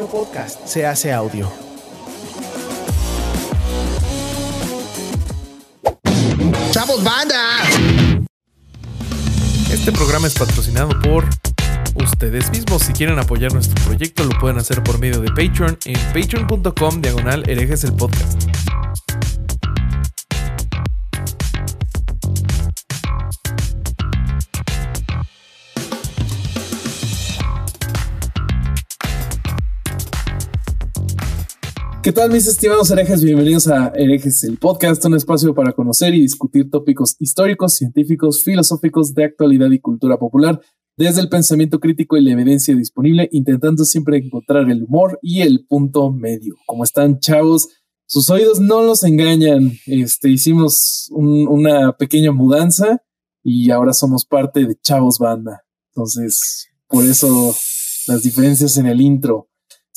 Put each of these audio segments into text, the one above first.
un Podcast se hace audio. ¡Chavos, banda! Este programa es patrocinado por ustedes mismos. Si quieren apoyar nuestro proyecto, lo pueden hacer por medio de Patreon en patreon.com diagonal el podcast. ¿Qué tal mis estimados herejes? Bienvenidos a Herejes, el podcast, un espacio para conocer y discutir tópicos históricos, científicos, filosóficos de actualidad y cultura popular desde el pensamiento crítico y la evidencia disponible, intentando siempre encontrar el humor y el punto medio. ¿Cómo están, chavos? Sus oídos no los engañan. Este, hicimos una pequeña mudanza y ahora somos parte de Chavos Banda. Entonces, por eso las diferencias en el intro.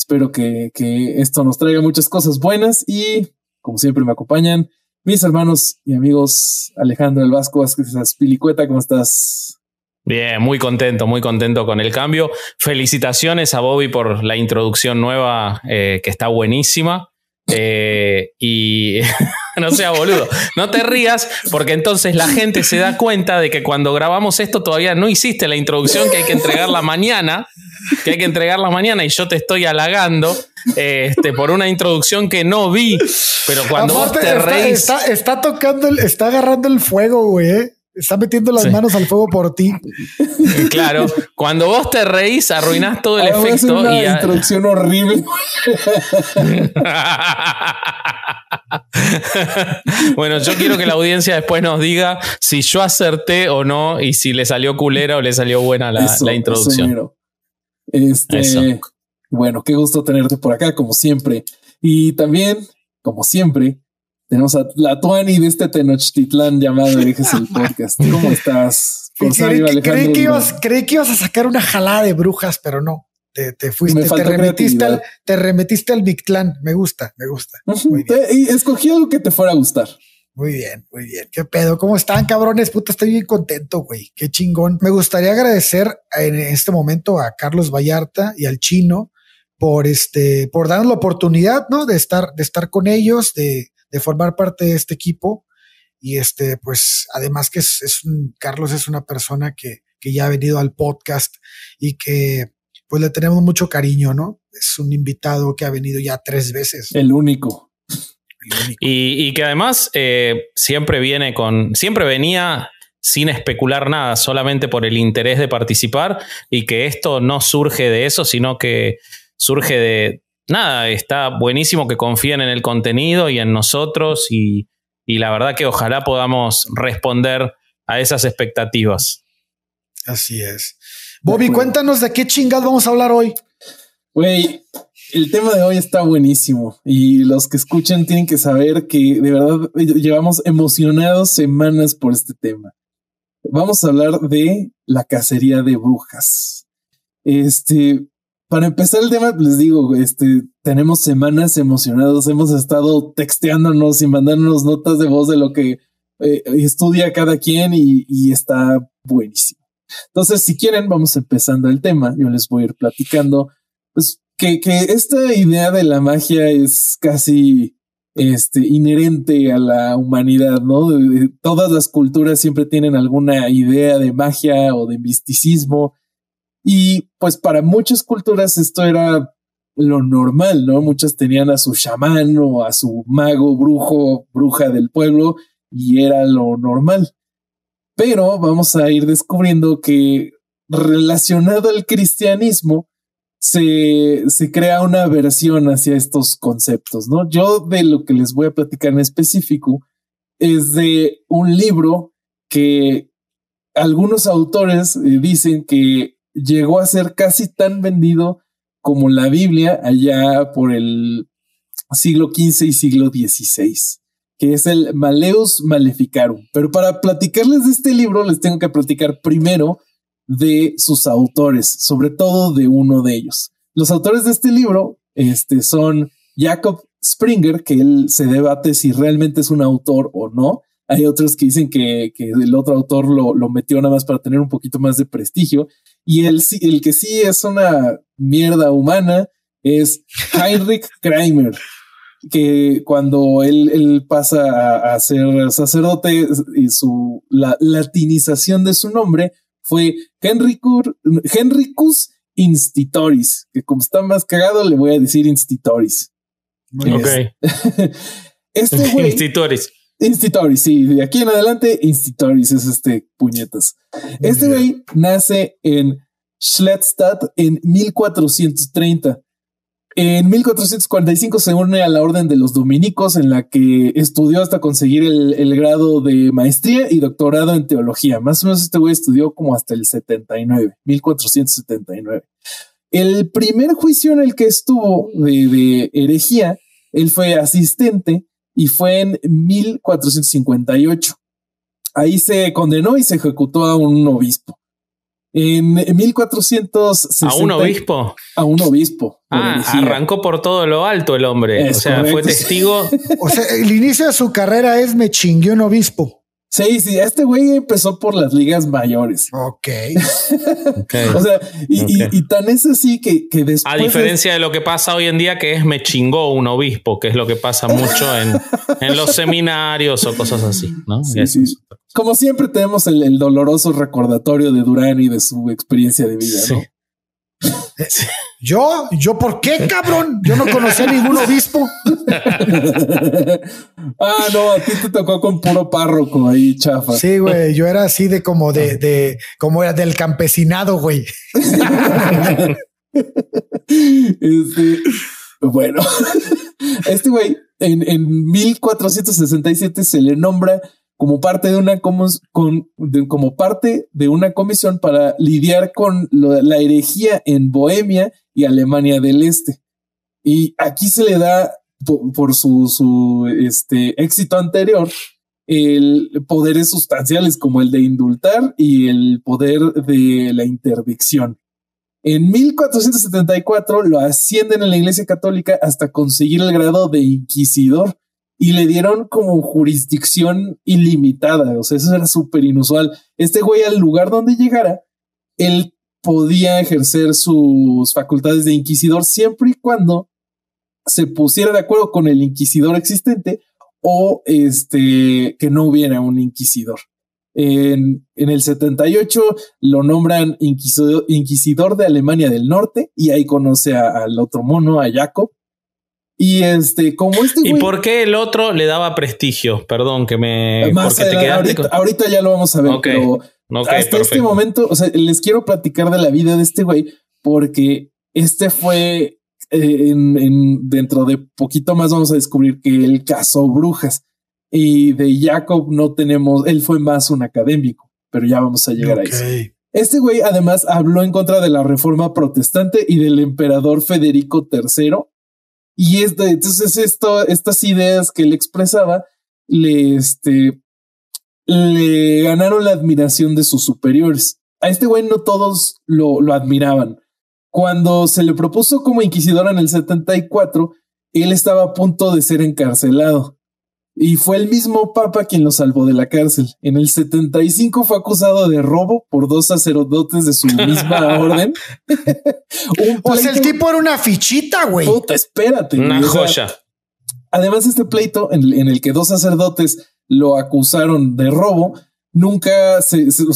Espero que, esto nos traiga muchas cosas buenas y, como siempre, me acompañan mis hermanos y amigos Alejandro El Vasco estás? Piliqueta ¿Cómo estás? Bien, muy contento, muy contento con el cambio. Felicitaciones a Bobby por la introducción nueva eh, que está buenísima. Eh, y no sea boludo, no te rías porque entonces la gente se da cuenta de que cuando grabamos esto todavía no hiciste la introducción que hay que entregar la mañana, que hay que la mañana y yo te estoy halagando este, por una introducción que no vi, pero cuando vos te reís... Está, tocando, el, está agarrando el fuego, güey. ¿eh? Está metiendo las manos al fuego por ti. Eh, claro, cuando vos te reís, arruinás todo el efecto. Voy una introducción horrible. bueno, yo quiero que la audiencia después nos diga si yo acerté o no y si le salió culera o le salió buena la, introducción. Este, bueno, qué gusto tenerte por acá, como siempre. Y también, como siempre, tenemos a la Tuani de este Tenochtitlán llamado dejes el Podcast. ¿Cómo estás? Creí, que, creí, que ibas, a sacar una jalada de brujas, pero no. Te, te fuiste, te remetiste, al, te remetiste al Big Clan. Me gusta, me gusta. y escogí que te fuera a gustar. Muy bien, muy bien. ¿Qué pedo? ¿Cómo están, cabrones? Puta, estoy bien contento, güey. Qué chingón. Me gustaría agradecer en este momento a Carlos Vallarta y al Chino por este, por darnos la oportunidad, ¿no? De estar, de estar con ellos, de, de formar parte de este equipo. Y este, pues, además que es, un, Carlos es una persona que, ya ha venido al podcast y que pues le tenemos mucho cariño, ¿no? Es un invitado que ha venido ya tres veces. El único. Y, que además eh, siempre viene con, siempre venía sin especular nada, solamente por el interés de participar y que esto no surge de eso, sino que surge de, nada, está buenísimo que confíen en el contenido y en nosotros y, la verdad que ojalá podamos responder a esas expectativas. Así es. Bobby, cuéntanos de qué chingas vamos a hablar hoy. Güey, el tema de hoy está buenísimo y los que escuchan tienen que saber que de verdad llevamos emocionados semanas por este tema. Vamos a hablar de la cacería de brujas. Este, para empezar el tema, les digo, este, tenemos semanas emocionados, hemos estado texteándonos y mandándonos notas de voz de lo que eh, estudia cada quien y, está buenísimo. Entonces, si quieren, vamos empezando el tema. Yo les voy a ir platicando, pues, que, que esta idea de la magia es casi este, inherente a la humanidad, ¿no? todas las culturas siempre tienen alguna idea de magia o de misticismo y pues para muchas culturas esto era lo normal, ¿no? Muchas tenían a su chamán o a su mago, brujo, bruja del pueblo y era lo normal. Pero vamos a ir descubriendo que relacionado al cristianismo, se, crea una versión hacia estos conceptos, ¿no? Yo de lo que les voy a platicar en específico es de un libro que algunos autores eh, dicen que llegó a ser casi tan vendido como la Biblia allá por el siglo XV y siglo XVI, que es el Maleus Maleficarum. Pero para platicarles de este libro, les tengo que platicar primero de sus autores, sobre todo de uno de ellos. Los autores de este libro este, son Jacob Springer, que él se debate si realmente es un autor o no, hay otros que dicen que, el otro autor lo, metió nada más para tener un poquito más de prestigio. Y el, el que sí es una mierda humana es Heinrich Kramer, que cuando él, él pasa a, ser sacerdote y su la, latinización de su nombre fue Henricus Institoris, que como está más cagado le voy a decir Institoris. Ok. Este Institoris. Institoris, sí, de aquí en adelante, Institoris es este puñetas. Este güey nace en Schlettstadt en 1430. En 1445 se une a la Orden de los Dominicos, en la que estudió hasta conseguir el, grado de maestría y doctorado en teología. Más o menos este güey estudió como hasta el 79, 1479. El primer juicio en el que estuvo de, de herejía, él fue asistente y fue en 1458. Ahí se condenó y se ejecutó a un obispo. En 1460. A un obispo. A un obispo. Ah, arrancó por todo lo alto el hombre. o sea, fue testigo. o sea, el inicio de su carrera es me chinguió un obispo. Sí, sí, este güey empezó por las ligas mayores. Ok. okay. o sea, y, tan es así que, después. A diferencia de lo que pasa hoy en día, que es me chingó un obispo, que es lo que pasa mucho en, los seminarios o cosas así, ¿no? Sí, sí. Como siempre, tenemos el, doloroso recordatorio de Durán y de su experiencia de vida, eh, ¿Yo? ¿Yo por qué, cabrón? Yo no conocí a ningún obispo. ah, no, a ti te tocó con puro párroco ahí, chafa. Sí, güey, yo era así de como de, de, como era del campesinado, güey. este, bueno, este güey en, en 1467 se le nombra como parte de una como, como parte de una comisión para lidiar con la herejía en Bohemia y Alemania del Este. Y aquí se le da por, su, este, éxito anterior, el poderes sustanciales como el de indultar y el poder de la interdicción. En 1474 lo ascienden en la Iglesia Católica hasta conseguir el grado de inquisidor y le dieron como jurisdicción ilimitada. O sea, eso era súper inusual. Este güey, al lugar donde llegara, él podía ejercer sus facultades de inquisidor siempre y cuando se pusiera de acuerdo con el inquisidor existente o este, que no hubiera un inquisidor. En, en el 78 lo nombran inquisidor, de Alemania del Norte y ahí conoce al otro mono, a Jacob. Y este, como este. ¿Y por qué el otro le daba prestigio? Perdón que me. ahorita, ya lo vamos a ver, hasta este momento, les quiero platicar de la vida de este güey, porque este fue eh, en, dentro de poquito más vamos a descubrir que él cazó brujas y de Jacob no tenemos, él fue más un académico, pero ya vamos a llegar a eso. Este güey además habló en contra de la reforma protestante y del emperador Federico III. Y este, entonces esto, estas ideas que él expresaba le, este, le ganaron la admiración de sus superiores. A este güey no todos lo, lo admiraban. Cuando se le propuso como inquisidor en el 74, él estaba a punto de ser encarcelado. Y fue el mismo Papa quien lo salvó de la cárcel. En el 75 fue acusado de robo por dos sacerdotes de su misma orden. pues el tipo era una fichita, güey. Oh, espérate. Una joya. Además, este pleito en, el que dos sacerdotes lo acusaron de robo, nunca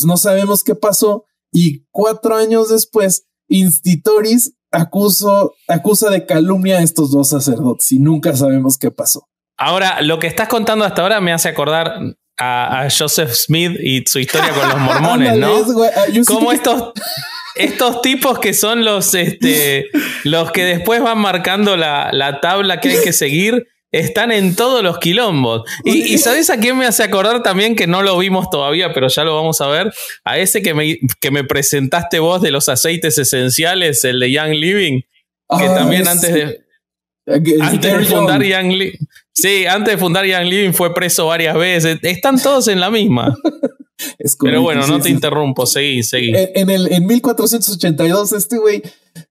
no sabemos qué pasó. Y cuatro años después Institoris acuso, acusa de calumnia a estos dos sacerdotes y nunca sabemos qué pasó. Ahora, lo que estás contando hasta ahora me hace acordar a, Joseph Smith y su historia con los mormones, ¿no? Ah, Como estos, estos tipos que son los, este, los que después van marcando la, la tabla que hay que seguir están en todos los quilombos. Y, sabes a quién me hace acordar también que no lo vimos todavía, pero ya lo vamos a ver. A ese que me, que me presentaste vos de los aceites esenciales, el de Young Living, que ah, también antes de. Eh, antes de, fundar Young sí, antes de fundar Young Living fue preso varias veces. Están todos en la misma. Pero bueno, no te interrumpo, seguí, seguí. En, el, 1482, este güey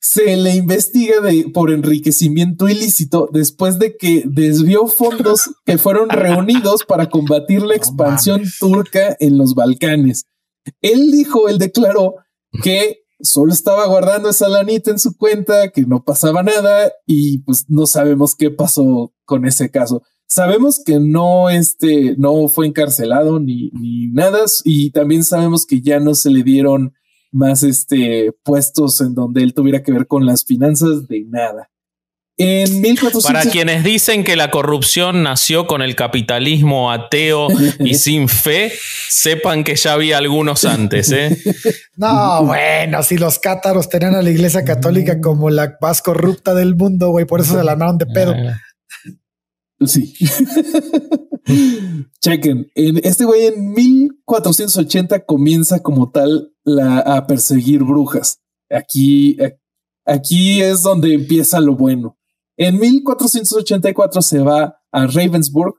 se le investiga por enriquecimiento ilícito después de que desvió fondos que fueron reunidos para combatir la expansión turca en los Balcanes. Él dijo, él declaró que solo estaba guardando esa lanita en su cuenta, que no pasaba nada y pues no sabemos qué pasó con ese caso. Sabemos que no, este, no fue encarcelado ni, ni nada, y también sabemos que ya no se le dieron más este, puestos en donde él tuviera que ver con las finanzas de nada. En Para quienes dicen que la corrupción nació con el capitalismo ateo y sin fe, sepan que ya había algunos antes. ¿eh? No, bueno, si los cátaros tenían a la iglesia católica mm. como la más corrupta del mundo, güey, por eso se la armaron de pedo. Ah. Sí. Chequen, en este güey en 1480 comienza como tal a perseguir brujas. Aquí, eh, aquí es donde empieza lo bueno. En 1484 se va a Ravensburg,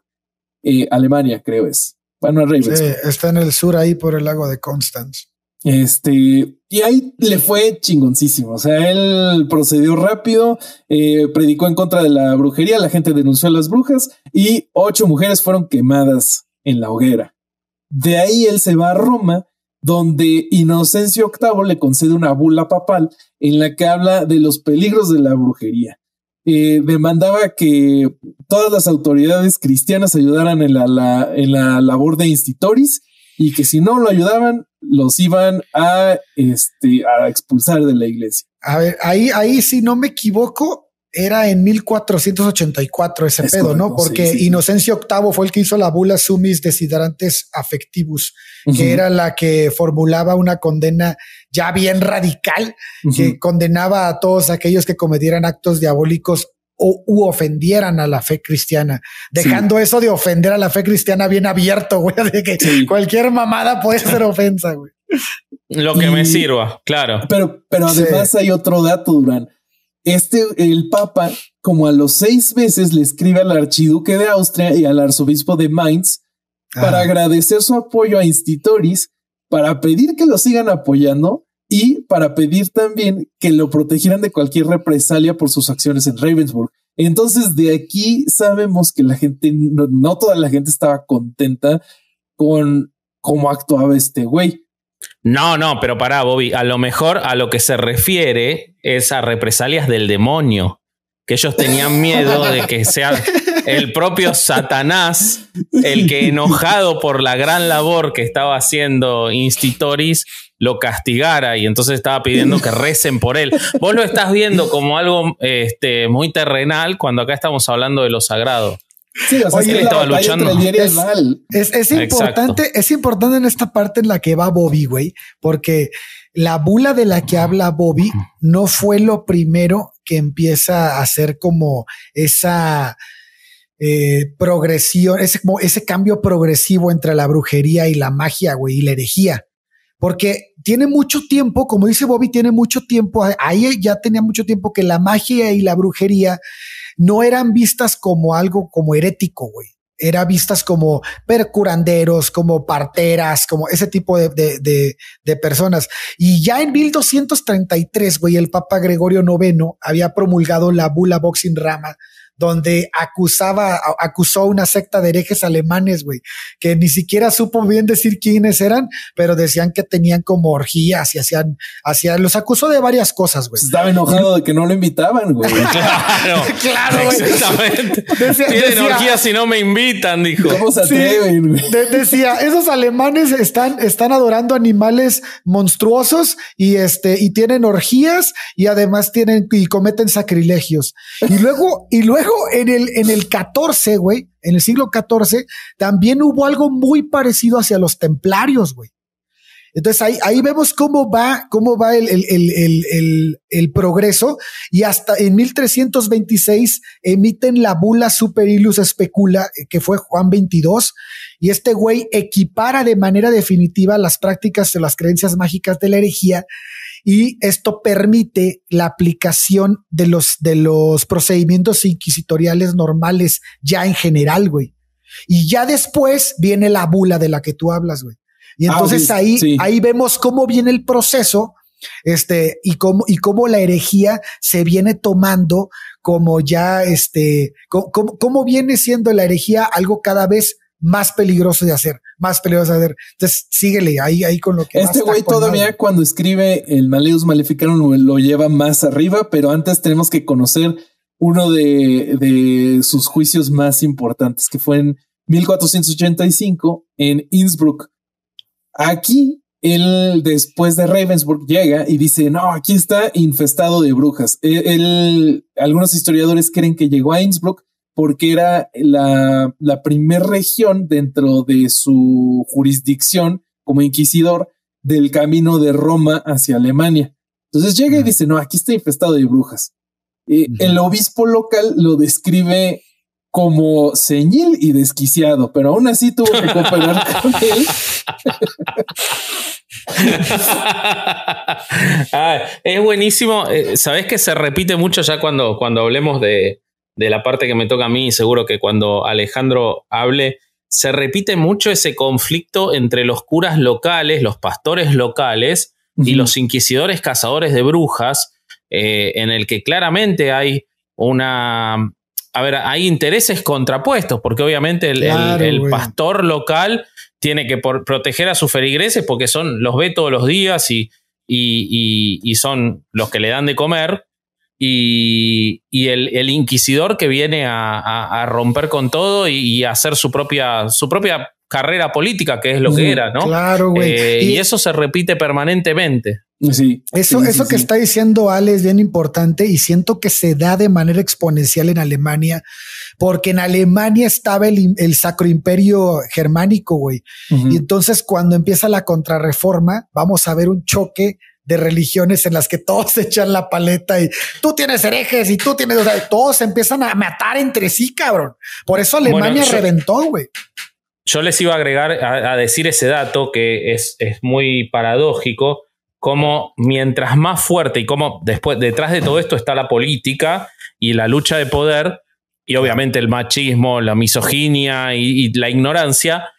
eh, Alemania, creo es. Bueno, a Ravensburg. Sí, está en el sur ahí por el lago de Constance. Este, y ahí le fue chingoncísimo. O sea, él procedió rápido, eh, predicó en contra de la brujería, la gente denunció a las brujas y ocho mujeres fueron quemadas en la hoguera. De ahí él se va a Roma, donde Inocencio VIII le concede una bula papal en la que habla de los peligros de la brujería. Eh, demandaba que todas las autoridades cristianas ayudaran en la, en la labor de institoris y que si no lo ayudaban, los iban a, este, a expulsar de la iglesia. A ver, ahí, ahí si no me equivoco, era en 1484 ese pedo, ¿no? Porque Inocencio VIII fue el que hizo la bula sumis desiderantes affectivus, que era la que formulaba una condena ya bien radical, que condenaba a todos aquellos que cometieran actos diabólicos o, ofendieran a la fe cristiana, dejando eso de ofender a la fe cristiana bien abierto, güey, de que cualquier mamada puede ser ofensa, güey. Lo que me sirva, claro. Pero, pero además hay otro dato, Durán. Este, el Papa, como a los seis meses, le escribe al archiduque de Austria y al arzobispo de Mainz para agradecer su apoyo a Institoris, para pedir que lo sigan apoyando y para pedir también que lo protegieran de cualquier represalia por sus acciones en Ravensburg. Entonces, de aquí sabemos que la gente, no, toda la gente estaba contenta con cómo actuaba este güey. No, no, pero para Bobby, a lo mejor a lo que se refiere es a represalias del demonio, que ellos tenían miedo de que sea el propio Satanás, el que enojado por la gran labor que estaba haciendo Institoris, lo castigara y entonces estaba pidiendo que recen por él. Vos lo estás viendo como algo este, muy terrenal cuando acá estamos hablando de lo sagrado. Sí, o sea, es, luchando. Es, importante, es importante en esta parte en la que va Bobby, güey, porque la bula de la que habla Bobby no fue lo primero que empieza a ser como esa eh, progresión, ese, como ese cambio progresivo entre la brujería y la magia, güey, y la herejía. Porque tiene mucho tiempo, como dice Bobby, tiene mucho tiempo, ahí ya tenía mucho tiempo que la magia y la brujería no eran vistas como algo como herético, güey. Era vistas como percuranderos, como parteras, como ese tipo de, de, de personas. Y ya en 1233, güey, el Papa Gregorio IX había promulgado la bula Boxing Rama, donde acusaba, acusó una secta de herejes alemanes, güey, que ni siquiera supo bien decir quiénes eran, pero decían que tenían como orgías y hacían, hacían, los acusó de varias cosas, güey. Estaba enojado de que no lo invitaban, güey. claro, claro, güey. Exactamente. Tienen orgías si no me invitan, dijo. ¿Cómo se decía, esos alemanes están, están adorando animales monstruosos y este, y tienen orgías y además tienen, y cometen sacrilegios. Y luego, y luego, en el, en el 14, güey, en el siglo 14 también hubo algo muy parecido hacia los templarios, güey. Entonces ahí, vemos cómo va, cómo va el, progreso y hasta en 1326 emiten la bula super ilus especula, eh, que fue Juan 22, y este güey equipara de manera definitiva las prácticas de las creencias mágicas de la herejía y esto permite la aplicación de los, de los procedimientos inquisitoriales normales ya en general, güey. Y ya después viene la bula de la que tú hablas, güey. Y ah, entonces ahí, ahí vemos cómo viene el proceso, este, y cómo, y cómo la herejía se viene tomando como ya, este, cómo, cómo viene siendo la herejía algo cada vez más peligroso de hacer, más peligroso de hacer. Entonces, síguele ahí, ahí con lo que... Este güey todavía cuando escribe el Maleus Maleficarum lo, lleva más arriba, pero antes tenemos que conocer uno de, sus juicios más importantes, que fue en 1485 en Innsbruck. Aquí él después de Ravensburg llega y dice, no, aquí está infestado de brujas. E, él, algunos historiadores creen que llegó a Innsbruck porque era la, la primer región dentro de su jurisdicción como inquisidor del camino de Roma hacia Alemania. Entonces llega y dice, no, aquí está infestado de brujas. Eh, el obispo local lo describe como señil y desquiciado, pero aún así tuvo que acompañar con él. Ah, es buenísimo. Eh, Sabes que se repite mucho ya cuando, cuando hablemos de, de la parte que me toca a mí, seguro que cuando Alejandro hable, se repite mucho ese conflicto entre los curas locales, los pastores locales y los inquisidores cazadores de brujas, eh, en el que claramente hay una... A ver, hay intereses contrapuestos, porque obviamente el, pastor local tiene que proteger a sus feligreses porque son, los ve todos los días y son los que le dan de comer, y, el, inquisidor que viene a, romper con todo y, hacer su propia, su propia carrera política, que es lo que era, ¿no? Claro, güey. Eh, y, eso se repite permanentemente. Sí. Eso, eso que está diciendo Ale es bien importante y siento que se da de manera exponencial en Alemania, porque en Alemania estaba el, sacro imperio germánico, güey. Y entonces cuando empieza la contrarreforma, vamos a ver un choque de religiones en las que todos echan la paleta y tú tienes herejes y tú tienes, o sea, todos empiezan a matar entre sí, cabrón. Por eso Alemania reventó, güey. Yo les iba a agregar a, decir ese dato que es, muy paradójico, como mientras más fuerte y como después detrás de todo esto está la política y la lucha de poder y obviamente el machismo, la misoginia y la ignorancia,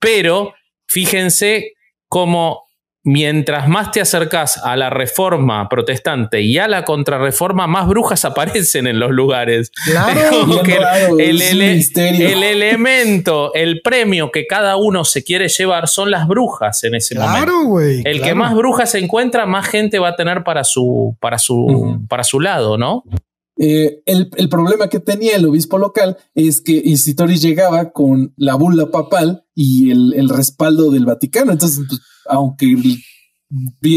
pero fíjense cómo mientras más te acercas a la reforma protestante y a la contrarreforma, más brujas aparecen en los lugares. Claro, el, elemento, el premio que cada uno se quiere llevar son las brujas en ese claro, güey. el que más brujas se encuentra, más gente va a tener para su, para su, para su lado, ¿no? Eh, el, problema que tenía el obispo local es que Isitori llegaba con la bula papal y el, respaldo del Vaticano. Entonces, pues, aunque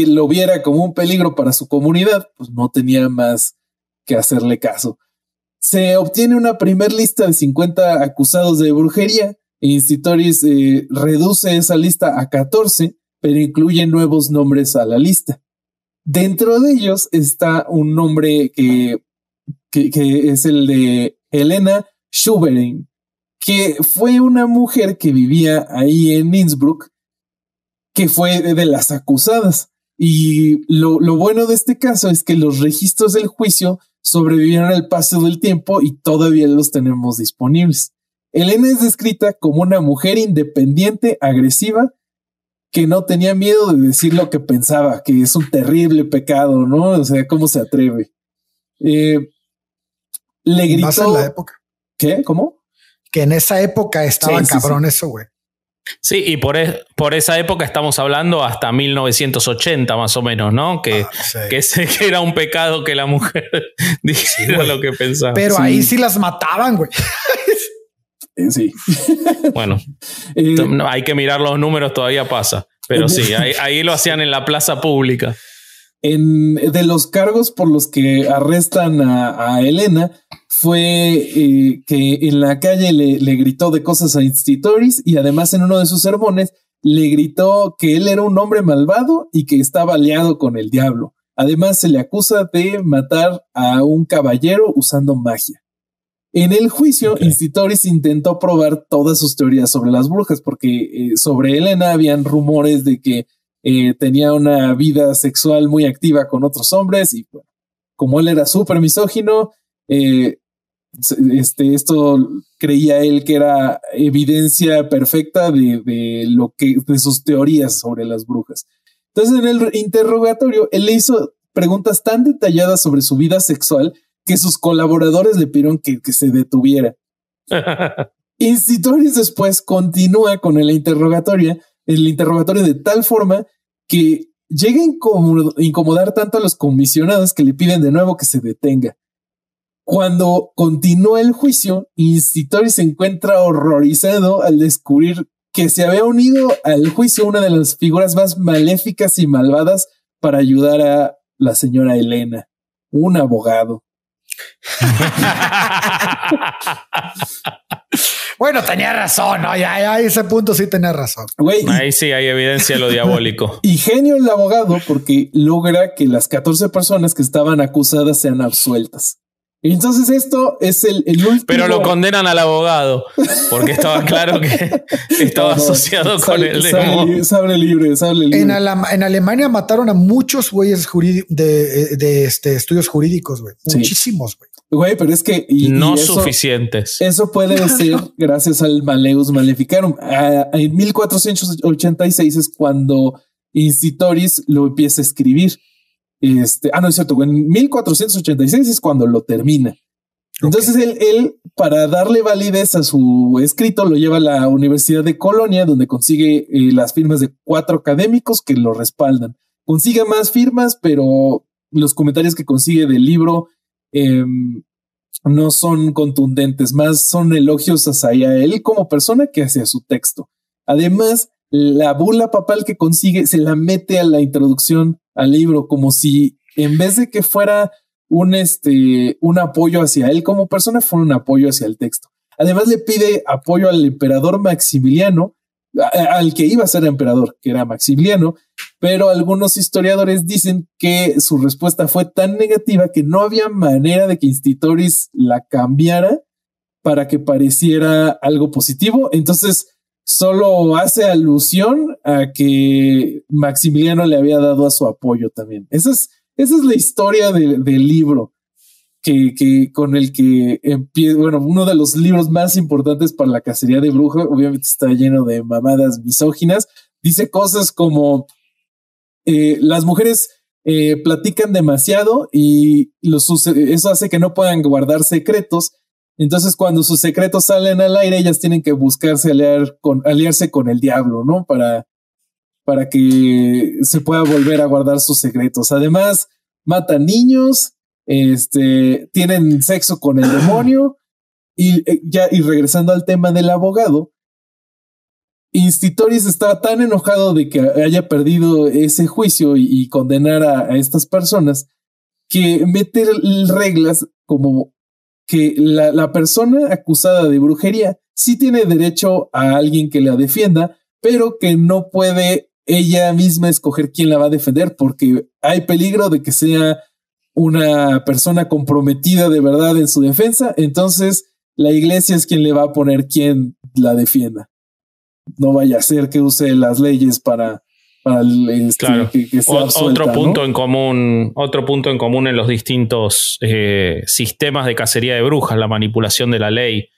lo viera como un peligro para su comunidad, pues no tenía más que hacerle caso. Se obtiene una primer lista de 50 acusados de brujería. E Institoris eh, reduce esa lista a 14, pero incluye nuevos nombres a la lista. Dentro de ellos está un nombre que, que es el de Elena Schuberin, que fue una mujer que vivía ahí en Innsbruck que fue de las acusadas. Y lo, lo, bueno de este caso es que los registros del juicio sobrevivieron al paso del tiempo y todavía los tenemos disponibles. Elena es descrita como una mujer independiente, agresiva, que no tenía miedo de decir lo que pensaba, que es un terrible pecado, ¿no? O sea, ¿cómo se atreve? Eh, le gritó. la época. ¿Qué? ¿Cómo? Que en esa época estaba cabrón eso, güey. Sí, y por, por esa época estamos hablando hasta 1980 más o menos, ¿no? Que, ah, que, era un pecado que la mujer dijera lo que pensaba. Pero ahí sí las mataban, güey. sí. Bueno, hay que mirar los números, todavía pasa. Pero sí, ahí, lo hacían en la plaza pública. En, de los cargos por los que arrestan a, a Elena, fue eh, que en la calle le, gritó de cosas a Institoris y además en uno de sus sermones le gritó que él era un hombre malvado y que estaba aliado con el diablo. Además se le acusa de matar a un caballero usando magia. En el juicio, Institoris intentó probar todas sus teorías sobre las brujas, porque eh, sobre Elena habían rumores de que eh, tenía una vida sexual muy activa con otros hombres y como él era súper misógino, este, esto creía él que era evidencia perfecta de, lo que, de sus teorías sobre las brujas. Entonces, en el interrogatorio, él le hizo preguntas tan detalladas sobre su vida sexual que sus colaboradores le pidieron que, que se detuviera. Institurius después continúa con el interrogatorio, el interrogatorio de tal forma que llega a incomodar tanto a los comisionados que le piden de nuevo que se detenga. Cuando continúa el juicio, Institori se encuentra horrorizado al descubrir que se había unido al juicio una de las figuras más maléficas y malvadas para ayudar a la señora Elena, un abogado. bueno, tenía razón, ¿no? Ya, ese punto sí tenía razón. Ahí sí hay evidencia de lo diabólico. Y genio el abogado porque logra que las 14 personas que estaban acusadas sean absueltas. Entonces esto es el, Pero lo condenan al abogado, porque estaba claro que estaba asociado con el libre, En, Alemania mataron a muchos güeyes de, eh, de este, estudios jurídicos, Muchísimos, güey. Güey, pero es que... no suficientes. Eso puede ser gracias al Maleus Maleficarum. en 1486 es cuando Incitoris lo empieza a escribir. Este, ah, no es cierto, en 1486 es cuando lo termina. Entonces él, para darle validez a su escrito, lo lleva a la Universidad de Colonia, donde consigue eh, las firmas de cuatro académicos que lo respaldan. Consigue más firmas, pero los comentarios que consigue del libro em, no son contundentes, más son elogios hacia él como persona que hacia su texto. Además, la bula papal que consigue se la mete a la introducción al libro, como si en vez de que fuera un, este, un apoyo hacia él como persona, fuera un apoyo hacia el texto. Además le pide apoyo al emperador Maximiliano, al que iba a ser emperador, que era Maximiliano, pero algunos historiadores dicen que su respuesta fue tan negativa que no había manera de que Institoris la cambiara para que pareciera algo positivo. Entonces, solo hace alusión a que Maximiliano le había dado a su apoyo también. Esa es, esa es la historia del libro. Que, con el que empieza, bueno, uno de los libros más importantes para la cacería de brujas, obviamente está lleno de mamadas misóginas, dice cosas como eh, las mujeres eh, platican demasiado y eso hace que no puedan guardar secretos entonces, cuando sus secretos salen al aire, ellas tienen que buscarse aliar con, aliarse con el diablo, ¿no? Para, para que se pueda volver a guardar sus secretos. Además, matan niños, este, tienen sexo con el demonio. Y eh, ya, y regresando al tema del abogado, Institoris estaba tan enojado de que haya perdido ese juicio y, condenar a, a, estas personas que meter reglas como que la, la persona acusada de brujería sí tiene derecho a alguien que la defienda, pero que no puede ella misma escoger quién la va a defender porque hay peligro de que sea una persona comprometida de verdad en su defensa, entonces la iglesia es quien le va a poner quien la defienda. No vaya a ser que use las leyes para este, otro punto en común otro punto en común en los distintos eh, sistemas de cacería de brujas la manipulación de la ley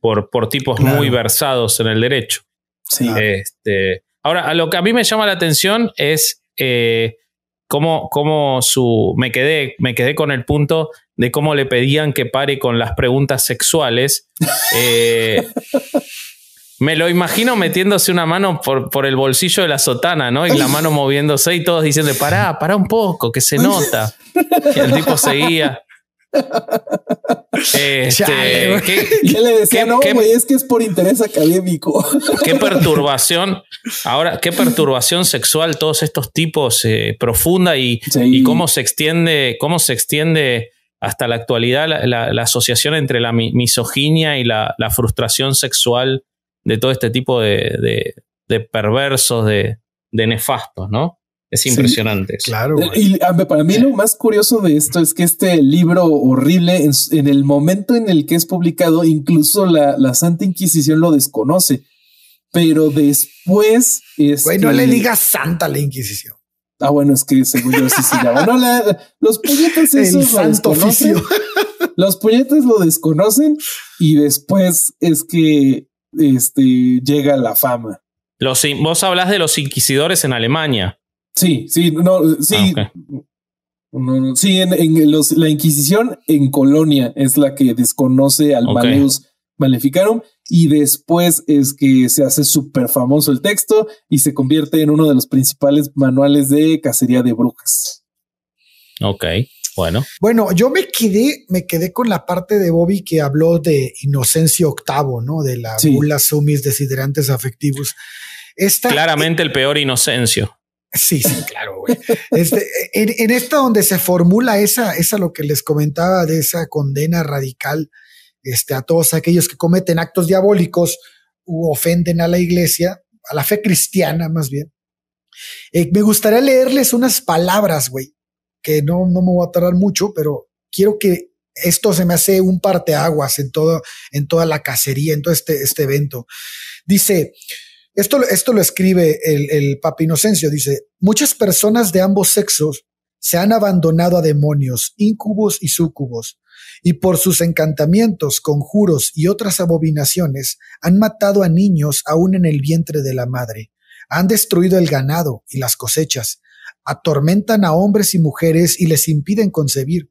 por, por tipos muy versados en el derecho sí. este, ahora lo que a mí me llama la atención es eh, cómo, su me quedé me quedé con el punto de cómo le pedían que pare con las preguntas sexuales eh, Me lo imagino metiéndose una mano por, el bolsillo de la sotana, ¿no? Y la mano moviéndose y todos diciendo, pará, pará un poco, que se nota. Y el tipo seguía. Este, ¿qué, le decía? no, es que es por interés académico. Qué perturbación. Ahora, qué perturbación sexual todos estos tipos eh, profunda y, cómo se extiende, cómo se extiende hasta la actualidad la, asociación entre la misoginia y la frustración sexual de todo este tipo de, de, perversos, de, nefastos, ¿no? Es impresionante. claro. Y ah, para mí lo más curioso de esto es que este libro horrible, en, el momento en el que es publicado, incluso la, Santa Inquisición lo desconoce. Pero después. es este Güey, no le digas Santa la Inquisición. Ah, bueno, es que según yo sí se llama. No, los puñetes esos lo desconocen. Oficio. Los puñetes lo desconocen y después es que este, llega la fama. Los, vos hablas de los inquisidores en Alemania. Sí, sí, no, sí. Ah, sí, en, los, la Inquisición en Colonia es la que desconoce al okay. Maleficarum y después es que se hace súper famoso el texto y se convierte en uno de los principales manuales de cacería de brujas. Ok. Bueno. Bueno, yo me quedé, me quedé con la parte de Bobby que habló de Inocencio octavo, ¿no? De la bula sumis desiderantes afectivos. Claramente el peor Inocencio. Sí, sí, claro, güey. Este, en, esta donde se formula esa, esa lo que les comentaba de esa condena radical este, a todos aquellos que cometen actos diabólicos u ofenden a la iglesia, a la fe cristiana más bien. Eh, me gustaría leerles unas palabras, güey, que no, me voy a tardar mucho, pero quiero que esto se me hace un parteaguas en todo, en toda la cacería, en todo este, este evento. Dice, esto, esto lo escribe el, el Papa Inocencio, dice, muchas personas de ambos sexos se han abandonado a demonios, incubos y súcubos, y por sus encantamientos, conjuros y otras abominaciones han matado a niños aún en el vientre de la madre, han destruido el ganado y las cosechas, atormentan a hombres y mujeres y les impiden concebir.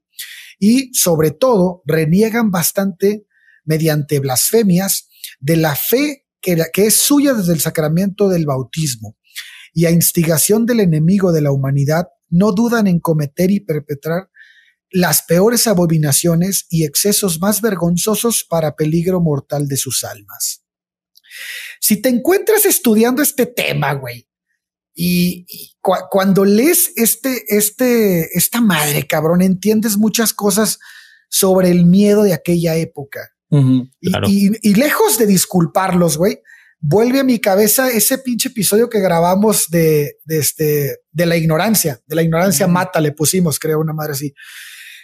Y sobre todo, reniegan bastante mediante blasfemias de la fe que, es suya desde el sacramento del bautismo. Y a instigación del enemigo de la humanidad, no dudan en cometer y perpetrar las peores abominaciones y excesos más vergonzosos para peligro mortal de sus almas. Si te encuentras estudiando este tema, güey, y, cuando lees este, este, esta madre, cabrón, entiendes muchas cosas sobre el miedo de aquella época. y, lejos de disculparlos, güey, vuelve a mi cabeza ese pinche episodio que grabamos de, de este, de la ignorancia, de la ignorancia mata, le pusimos, creo, una madre así.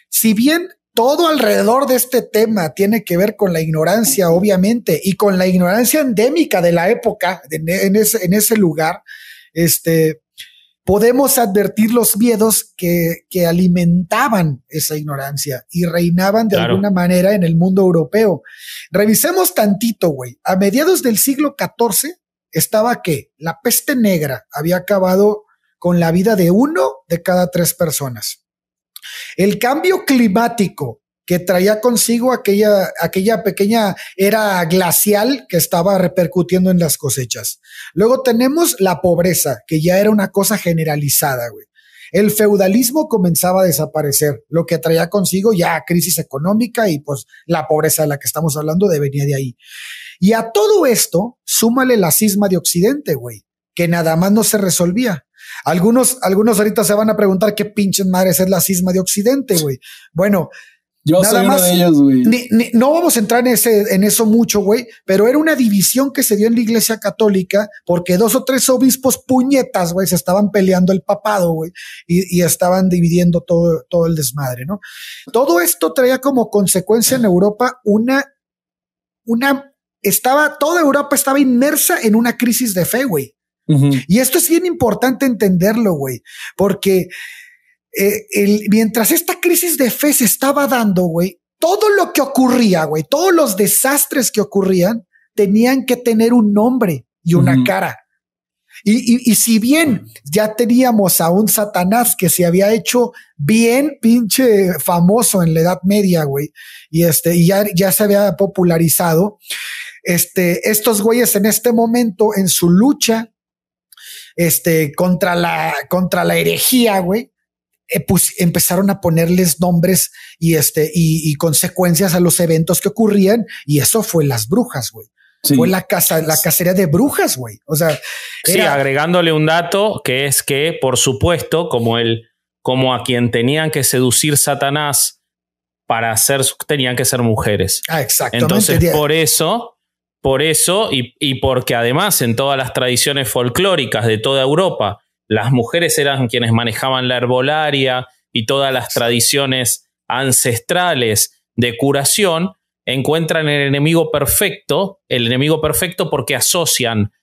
Si bien todo alrededor de este tema tiene que ver con la ignorancia, obviamente, y con la ignorancia endémica de la época, en, ese, en ese lugar, este, podemos advertir los miedos que, que alimentaban esa ignorancia y reinaban de alguna manera en el mundo europeo. Revisemos tantito, güey. A mediados del siglo XIV estaba que la peste negra había acabado con la vida de uno de cada tres personas. El cambio climático que traía consigo aquella, aquella pequeña era glacial que estaba repercutiendo en las cosechas. Luego tenemos la pobreza, que ya era una cosa generalizada, güey. El feudalismo comenzaba a desaparecer, lo que traía consigo ya crisis económica y pues la pobreza de la que estamos hablando venía de ahí. Y a todo esto, súmale la cisma de Occidente, güey, que nada más no se resolvía. Algunos, algunos ahorita se van a preguntar qué pinches madres es la cisma de Occidente, güey. Bueno, yo de ellos, güey. no vamos a entrar en, eso mucho, güey, pero era una división que se dio en la iglesia católica porque dos o tres obispos puñetas, güey, se estaban peleando el papado, güey, y, estaban dividiendo todo, el desmadre, ¿no? Todo esto traía como consecuencia en Europa una, una, estaba, toda Europa estaba inmersa en una crisis de fe, güey. Y esto es bien importante entenderlo, güey, porque eh, mientras esta crisis de fe se estaba dando, güey, todo lo que ocurría, güey, todos los desastres que ocurrían, tenían que tener un nombre y una cara. Y, si bien ya teníamos a un Satanás que se había hecho bien pinche famoso en la Edad Media, güey, y este, y ya, ya se había popularizado, este, estos güeyes en este momento, en su lucha, este, contra la, contra la herejía, güey, eh, pues empezaron a ponerles nombres y este y, consecuencias a los eventos que ocurrían y eso fue las brujas, güey. Fue la casa, la cacería de brujas, güey. O sea, sí, agregándole un dato que es que, por supuesto, como el, como a quien tenían que seducir Satanás para hacer, tenían que ser mujeres. Ah, Entonces, por eso, por eso y, y porque además en todas las tradiciones folclóricas de toda Europa las mujeres eran quienes manejaban la herbolaria y todas las tradiciones ancestrales de curación, encuentran el enemigo perfecto, el enemigo perfecto porque asocian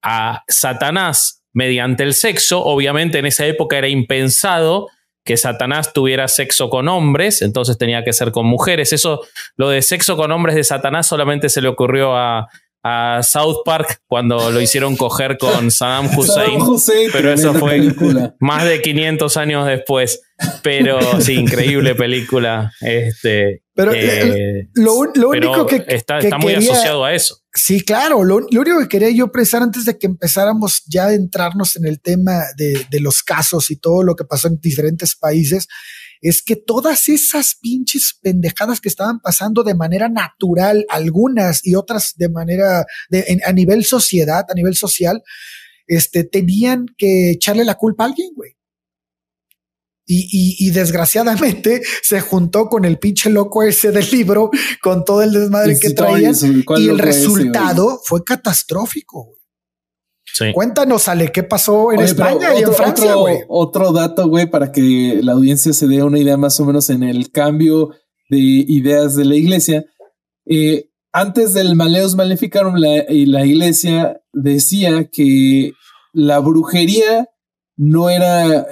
a Satanás mediante el sexo. Obviamente en esa época era impensado que Satanás tuviera sexo con hombres, entonces tenía que ser con mujeres. Eso, lo de sexo con hombres de Satanás solamente se le ocurrió a a South Park cuando lo hicieron coger con Saddam Hussein. pero eso fue más de 500 años después. Pero sí, increíble película. Este, pero eh, lo, que. Está, muy asociado a eso. Sí, claro. Lo, único que quería yo pensar antes de que empezáramos ya a entrarnos en el tema de, de los casos y todo lo que pasó en diferentes países es que todas esas pinches pendejadas que estaban pasando de manera natural, algunas y otras de manera a nivel sociedad, a nivel social, este, tenían que echarle la culpa a alguien, güey. Y, desgraciadamente se juntó con el pinche loco ese del libro, con todo el desmadre que traían. Y el resultado fue catastrófico. Cuéntanos, Ale, ¿qué pasó en España y otro, en Francia, Otro, dato, güey, para que la audiencia se dé una idea más o menos en el cambio de ideas de la iglesia. Eh, antes del maleos, maleficaron la, la iglesia decía que la brujería no era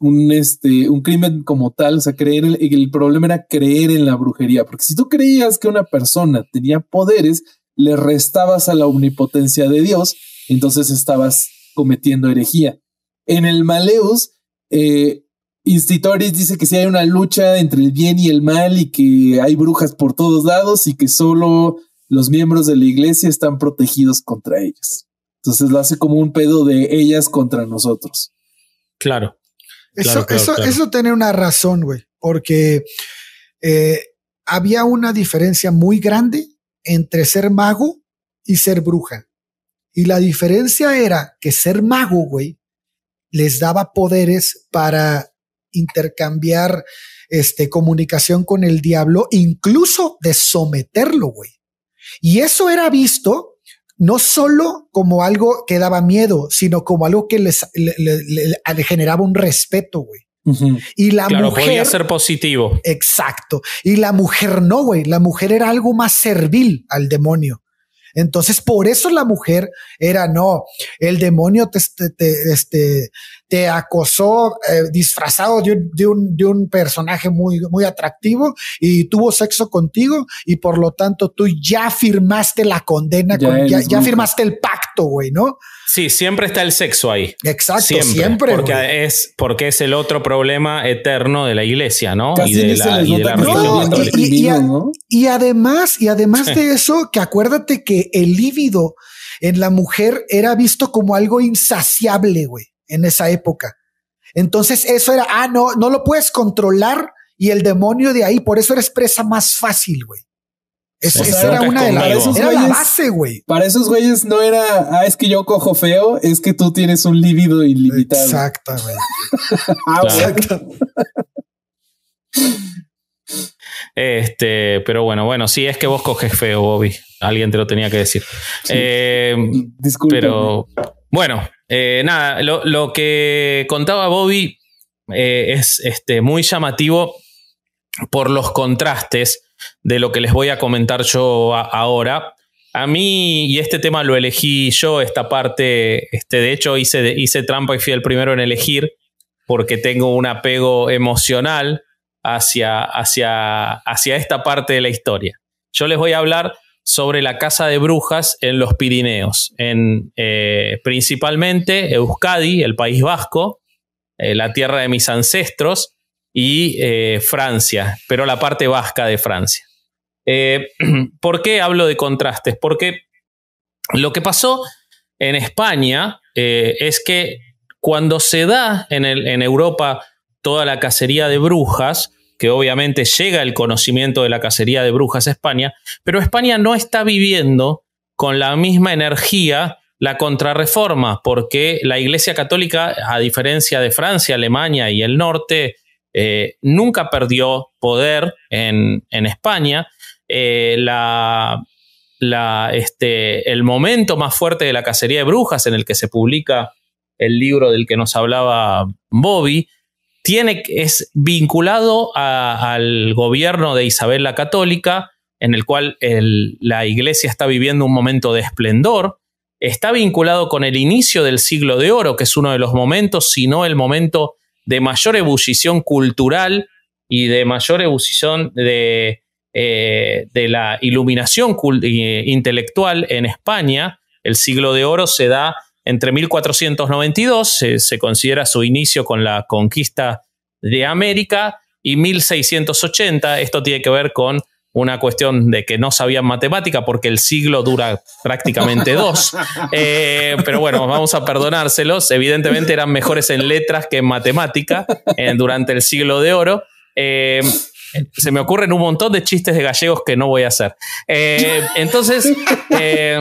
un, este, un crimen como tal, o sea, creer, el problema era creer en la brujería, porque si tú creías que una persona tenía poderes, le restabas a la omnipotencia de Dios entonces estabas cometiendo herejía. En el Maleus, eh, dice que si hay una lucha entre el bien y el mal y que hay brujas por todos lados y que solo los miembros de la iglesia están protegidos contra ellas. Entonces lo hace como un pedo de ellas contra nosotros. Claro. Eso, eso, tiene una razón, güey, porque eh, había una diferencia muy grande entre ser mago y ser bruja. Y la diferencia era que ser mago, güey, les daba poderes para intercambiar este, comunicación con el diablo, incluso de someterlo, güey. Y eso era visto no solo como algo que daba miedo, sino como algo que les le, generaba un respeto, güey. Y la claro, mujer. Podía ser positivo. Exacto. Y la mujer no, güey. La mujer era algo más servil al demonio. Entonces, por eso la mujer era, no, el demonio te, este, te acosó eh, disfrazado de un, de, un, personaje muy, muy atractivo y tuvo sexo contigo y por lo tanto tú ya firmaste la condena, ya firmaste el pacto, güey, ¿no? Sí, siempre está el sexo ahí. Exacto, siempre. porque, es, porque es el otro problema eterno de la iglesia, ¿no? y de la, y religión y, además, y además de eso, que acuérdate que el lívido en la mujer era visto como algo insaciable, güey, en esa época. Entonces eso era, ah, no, no lo puedes controlar y el demonio de ahí, por eso eres expresa más fácil, güey. Eso era una de las. güey. Para esos güeyes no era, ah, es que yo cojo feo, es que tú tienes un líbido ilimitado. Exacto, güey. Exacto. Ah, este, pero bueno, bueno, sí es que vos coges feo, Bobby. Alguien te lo tenía que decir. Eh, pero bueno, eh, nada, lo, que contaba Bobby eh, es este, muy llamativo por los contrastes de lo que les voy a comentar yo ahora. A mí, y este tema lo elegí yo, esta parte, este, de hecho hice, trampa y fui el primero en elegir, porque tengo un apego emocional hacia, hacia, esta parte de la historia. Yo les voy a hablar sobre la casa de brujas en los Pirineos, en, eh, principalmente Euskadi, el País Vasco, eh, la tierra de mis ancestros, y eh, Francia, pero la parte vasca de Francia. Eh, ¿Por qué hablo de contrastes? Porque lo que pasó en España eh, es que cuando se da en, en, Europa toda la cacería de brujas, que obviamente llega el conocimiento de la cacería de brujas a España, pero España no está viviendo con la misma energía la contrarreforma, porque la Iglesia Católica, a diferencia de Francia, Alemania y el norte eh, nunca perdió poder en, España. Eh, la, la, este, el momento más fuerte de la cacería de brujas en el que se publica el libro del que nos hablaba Bobby, tiene, es vinculado al gobierno de Isabel la Católica, en el cual la iglesia está viviendo un momento de esplendor, está vinculado con el inicio del siglo de oro, que es uno de los momentos, si no el momento de mayor ebullición cultural y de mayor ebullición de, eh, de la iluminación eh, intelectual en España. El siglo de oro se da entre 1492, se considera su inicio con la conquista de América, y 1680. Esto tiene que ver con una cuestión de que no sabían matemática porque el siglo dura prácticamente dos. Eh, pero bueno, vamos a perdonárselos. Evidentemente eran mejores en letras que en matemática eh, durante el siglo de oro. Eh, se me ocurren un montón de chistes de gallegos que no voy a hacer. entonces,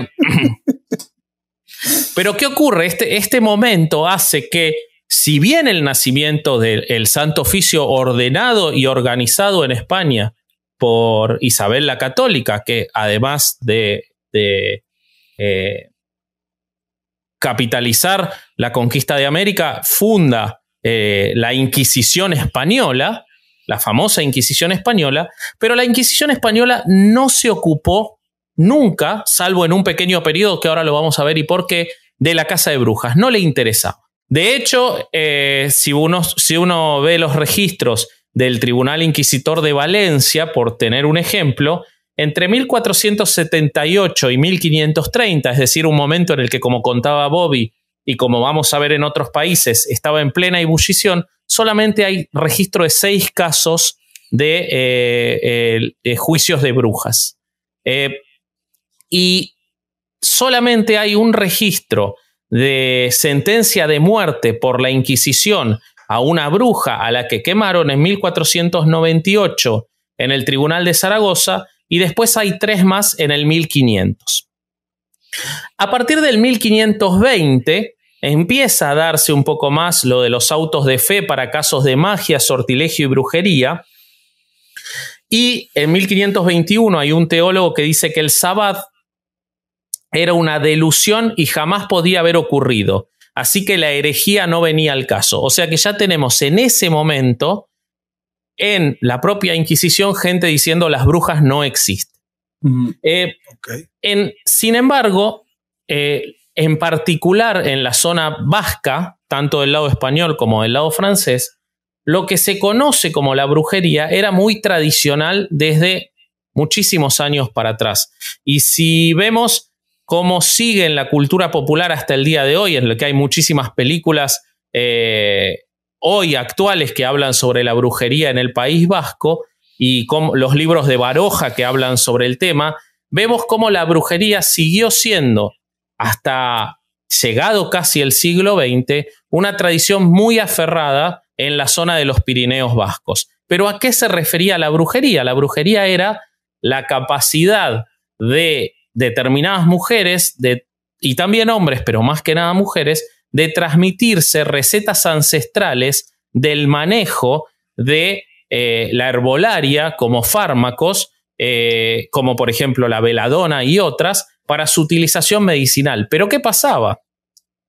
pero ¿qué ocurre? Este, este momento hace que si bien el nacimiento del Santo Oficio ordenado y organizado en España por Isabel la Católica, que además de, eh, capitalizar la conquista de América, funda eh, la Inquisición española, la famosa Inquisición española, pero la Inquisición española no se ocupó nunca, salvo en un pequeño periodo que ahora lo vamos a ver y por qué, de la Casa de Brujas, no le interesa. De hecho, eh, si, uno, si uno ve los registros del Tribunal Inquisitor de Valencia, por tener un ejemplo, entre 1478 y 1530, es decir, un momento en el que, como contaba Bobby, y como vamos a ver en otros países, estaba en plena ebullición, solamente hay registro de seis casos de eh, juicios de brujas. Eh, y solamente hay un registro de sentencia de muerte por la Inquisición a una bruja a la que quemaron en 1498 en el Tribunal de Zaragoza y después hay tres más en el 1500. A partir del 1520 empieza a darse un poco más lo de los autos de fe para casos de magia, sortilegio y brujería. Y en 1521 hay un teólogo que dice que el sabbat era una delusión y jamás podía haber ocurrido. Así que la herejía no venía al caso. O sea que ya tenemos en ese momento, en la propia Inquisición, gente diciendo las brujas no existen. Mm. Eh, en, sin embargo, eh, en particular en la zona vasca, tanto del lado español como del lado francés, lo que se conoce como la brujería era muy tradicional desde muchísimos años para atrás. Y si vemos cómo sigue en la cultura popular hasta el día de hoy, en lo que hay muchísimas películas eh, hoy actuales que hablan sobre la brujería en el País Vasco y los libros de Baroja que hablan sobre el tema, vemos cómo la brujería siguió siendo hasta llegado casi el siglo XX una tradición muy aferrada en la zona de los Pirineos vascos. Pero ¿a qué se refería la brujería? La brujería era la capacidad de determinadas mujeres y también hombres, pero más que nada mujeres, de transmitirse recetas ancestrales del manejo de eh, la herbolaria como fármacos, eh, como por ejemplo la veladona y otras, para su utilización medicinal. Pero ¿qué pasaba?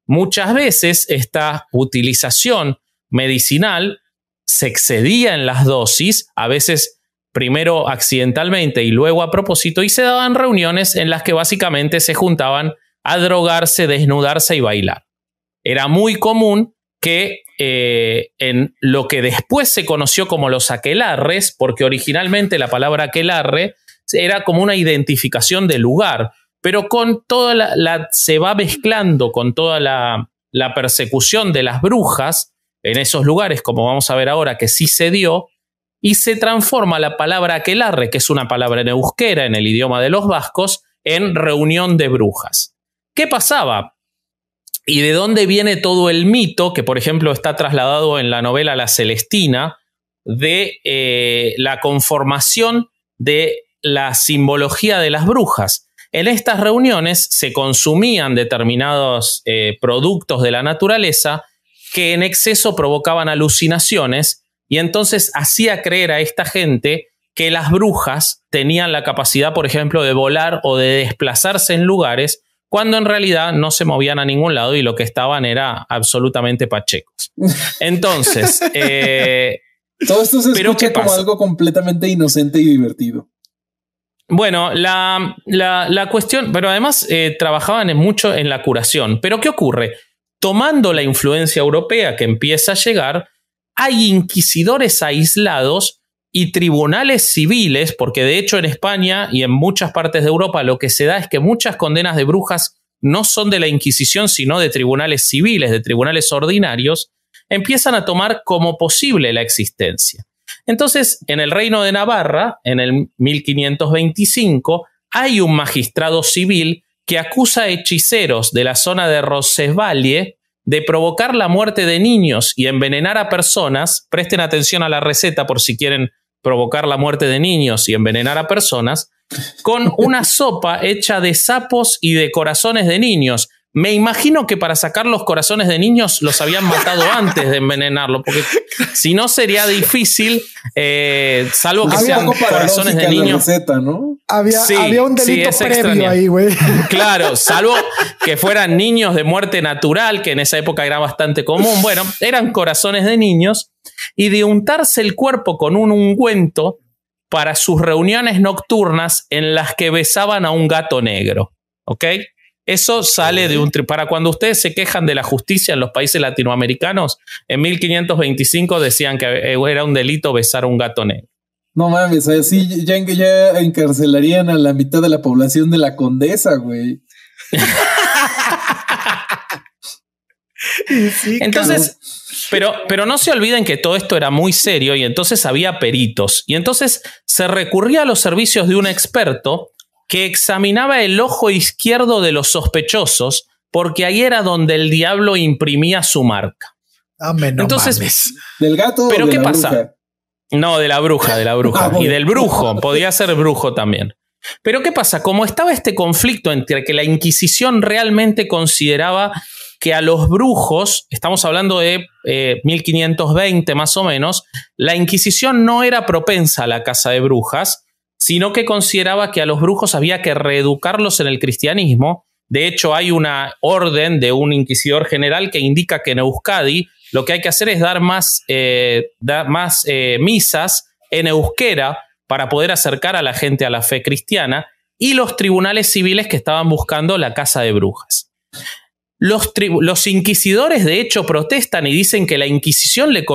Muchas veces esta utilización medicinal se excedía en las dosis, a veces primero accidentalmente y luego a propósito, y se daban reuniones en las que básicamente se juntaban a drogarse, desnudarse y bailar. Era muy común que eh, en lo que después se conoció como los aquelarres, porque originalmente la palabra aquelarre era como una identificación de lugar, pero con toda la, se va mezclando con toda la persecución de las brujas en esos lugares, como vamos a ver ahora que sí se dio, y se transforma la palabra aquelarre, que es una palabra en euskera, en el idioma de los vascos, en reunión de brujas. ¿Qué pasaba? ¿Y de dónde viene todo el mito que, por ejemplo, está trasladado en la novela La Celestina, de eh, la conformación de la simbología de las brujas? En estas reuniones se consumían determinados eh, productos de la naturaleza que en exceso provocaban alucinaciones y entonces hacía creer a esta gente que las brujas tenían la capacidad, por ejemplo, de volar o de desplazarse en lugares cuando en realidad no se movían a ningún lado y lo que estaban era absolutamente pachecos. Entonces, eh, todo esto se escucha como algo completamente inocente y divertido. Bueno, la, cuestión, pero además eh, trabajaban mucho en la curación. Pero ¿qué ocurre? Tomando la influencia europea que empieza a llegar, hay inquisidores aislados y tribunales civiles, porque de hecho en España y en muchas partes de Europa lo que se da es que muchas condenas de brujas no son de la Inquisición, sino de tribunales civiles, de tribunales ordinarios, empiezan a tomar como posible la existencia. Entonces, en el Reino de Navarra, en el 1525, hay un magistrado civil que acusa a hechiceros de la zona de Roncesvalles de provocar la muerte de niños y envenenar a personas, presten atención a la receta por si quieren provocar la muerte de niños y envenenar a personas, con una sopa hecha de sapos y de corazones de niños. Me imagino que para sacar los corazones de niños los habían matado antes de envenenarlo, porque si no sería difícil, eh, salvo que sean corazones de niños. había, un delito previo ahí, güey. Claro, salvo que fueran niños de muerte natural, que en esa época era bastante común. Bueno, eran corazones de niños y de untarse el cuerpo con un ungüento para sus reuniones nocturnas en las que besaban a un gato negro. ¿Ok? Eso sale de un... Para cuando ustedes se quejan de la justicia en los países latinoamericanos, en 1525 decían que eh, era un delito besar a un gato negro. No mames, así ya, encarcelarían a la mitad de la población de la condesa, güey. entonces, pero, pero no se olviden que todo esto era muy serio y entonces había peritos. Y entonces se recurría a los servicios de un experto que examinaba el ojo izquierdo de los sospechosos, porque ahí era donde el diablo imprimía su marca. Ah, no Entonces, ¿del gato? ¿Pero o de qué pasa? No, de la bruja, de la bruja. Ah, y del brujo, podía ser brujo también. Pero ¿qué pasa? Como estaba este conflicto entre que la Inquisición realmente consideraba que a los brujos, estamos hablando de 1520 eh, más o menos, la Inquisición no era propensa a la caza de brujas, sino que consideraba que a los brujos había que reeducarlos en el cristianismo. De hecho, hay una orden de un inquisidor general que indica que en Euskadi lo que hay que hacer es dar más, eh, más eh, misas en euskera para poder acercar a la gente a la fe cristiana y los tribunales civiles que estaban buscando la casa de brujas. Los, inquisidores, de hecho, protestan y dicen que la Inquisición, le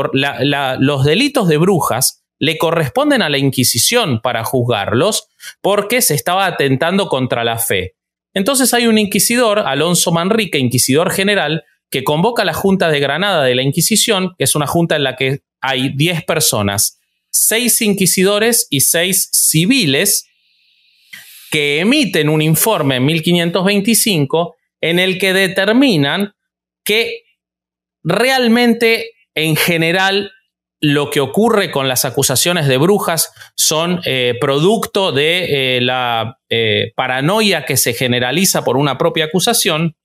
los delitos de brujas, le corresponden a la Inquisición para juzgarlos porque se estaba atentando contra la fe. Entonces hay un inquisidor, Alonso Manrique, inquisidor general, que convoca a la Junta de Granada de la Inquisición, que es una junta en la que hay 10 personas, 6 inquisidores y 6 civiles, que emiten un informe en 1525 en el que determinan que realmente en general lo que ocurre con las acusaciones de brujas son eh, producto de eh, la eh, paranoia que se generaliza por una propia acusación,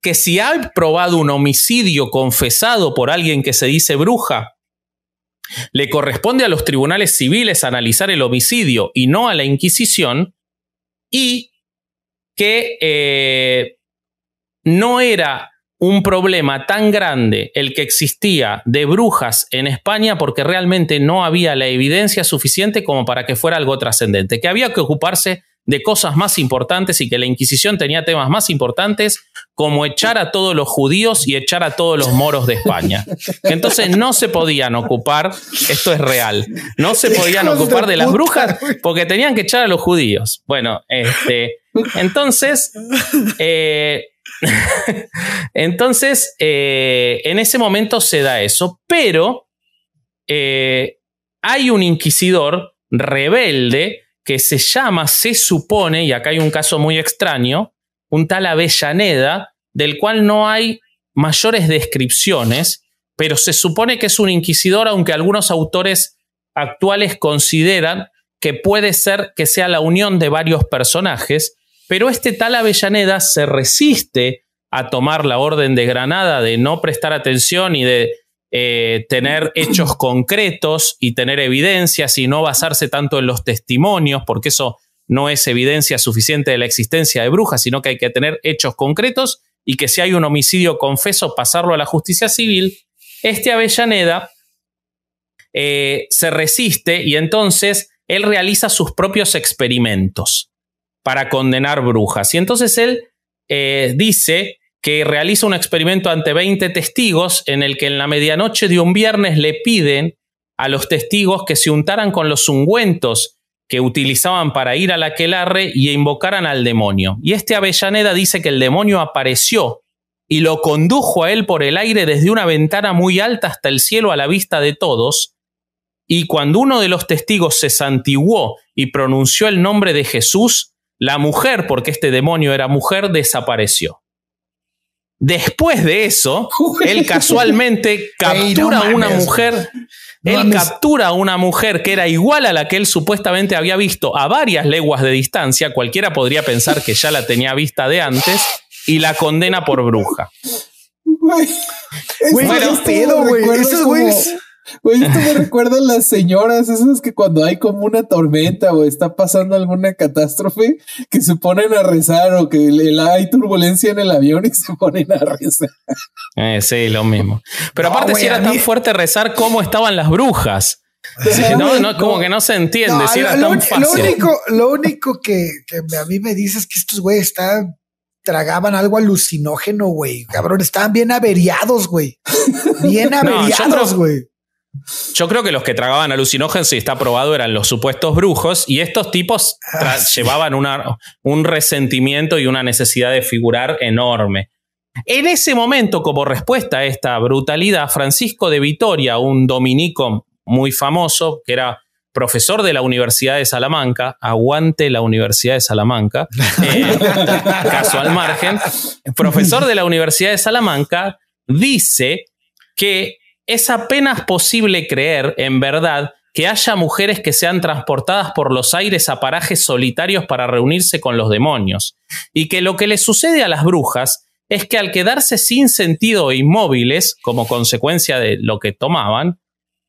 que si ha probado un homicidio confesado por alguien que se dice bruja, le corresponde a los tribunales civiles analizar el homicidio y no a la Inquisición, y que no era un problema tan grande el que existía de brujas en España porque realmente no había la evidencia suficiente como para que fuera algo trascendente, que había que ocuparse de cosas más importantes y que la Inquisición tenía temas más importantes como echar a todos los judíos y echar a todos los moros de España. Entonces no se podían ocupar, esto es real, no se podían ocupar de las brujas porque tenían que echar a los judíos. Bueno, este, entonces... Eh, Entonces, eh, en ese momento se da eso, pero eh, hay un inquisidor rebelde que se llama, se supone, y acá hay un caso muy extraño, un tal Avellaneda, del cual no hay mayores descripciones, pero se supone que es un inquisidor, aunque algunos autores actuales consideran que puede ser que sea la unión de varios personajes, pero este tal Avellaneda se resiste a tomar la orden de Granada de no prestar atención y de eh, tener hechos concretos y tener evidencias y no basarse tanto en los testimonios, porque eso no es evidencia suficiente de la existencia de brujas, sino que hay que tener hechos concretos y que si hay un homicidio confeso, pasarlo a la justicia civil, este Avellaneda eh, se resiste y entonces él realiza sus propios experimentos para condenar brujas. Y entonces él eh, dice que realiza un experimento ante 20 testigos en el que en la medianoche de un viernes le piden a los testigos que se untaran con los ungüentos que utilizaban para ir a la aquelarre y invocaran al demonio. Y este Avellaneda dice que el demonio apareció y lo condujo a él por el aire desde una ventana muy alta hasta el cielo a la vista de todos, y cuando uno de los testigos se santiguó y pronunció el nombre de Jesús, la mujer, porque este demonio era mujer, desapareció. Después de eso, él casualmente captura a una mujer. Él captura una mujer que era igual a la que él supuestamente había visto a varias leguas de distancia. Cualquiera podría pensar que ya la tenía vista de antes y la condena por bruja. Güey, esto me recuerda a las señoras, esas que cuando hay como una tormenta o está pasando alguna catástrofe, que se ponen a rezar o que hay turbulencia en el avión y se ponen a rezar. Eh, sí, lo mismo. Pero aparte, si era tan fuerte rezar, ¿cómo estaban las brujas? no, no, como que no se entiende. si era tan fácil. lo, único, lo único que, a mí me dice es que estos güeyes están tragaban algo alucinógeno, güey. Cabrón, estaban bien averiados, güey. Bien averiados, güey. Yo creo que los que tragaban alucinógenos, y está probado, eran los supuestos brujos, y estos tipos ah, llevaban un resentimiento y una necesidad de figurar enorme. En ese momento, como respuesta a esta brutalidad, Francisco de Vitoria, un dominico muy famoso, que era profesor de la Universidad de Salamanca, aguante la Universidad de Salamanca, eh, caso al margen, profesor de la Universidad de Salamanca, dice que es apenas posible creer, en verdad, que haya mujeres que sean transportadas por los aires a parajes solitarios para reunirse con los demonios, y que lo que le sucede a las brujas es que al quedarse sin sentido e inmóviles, como consecuencia de lo que tomaban,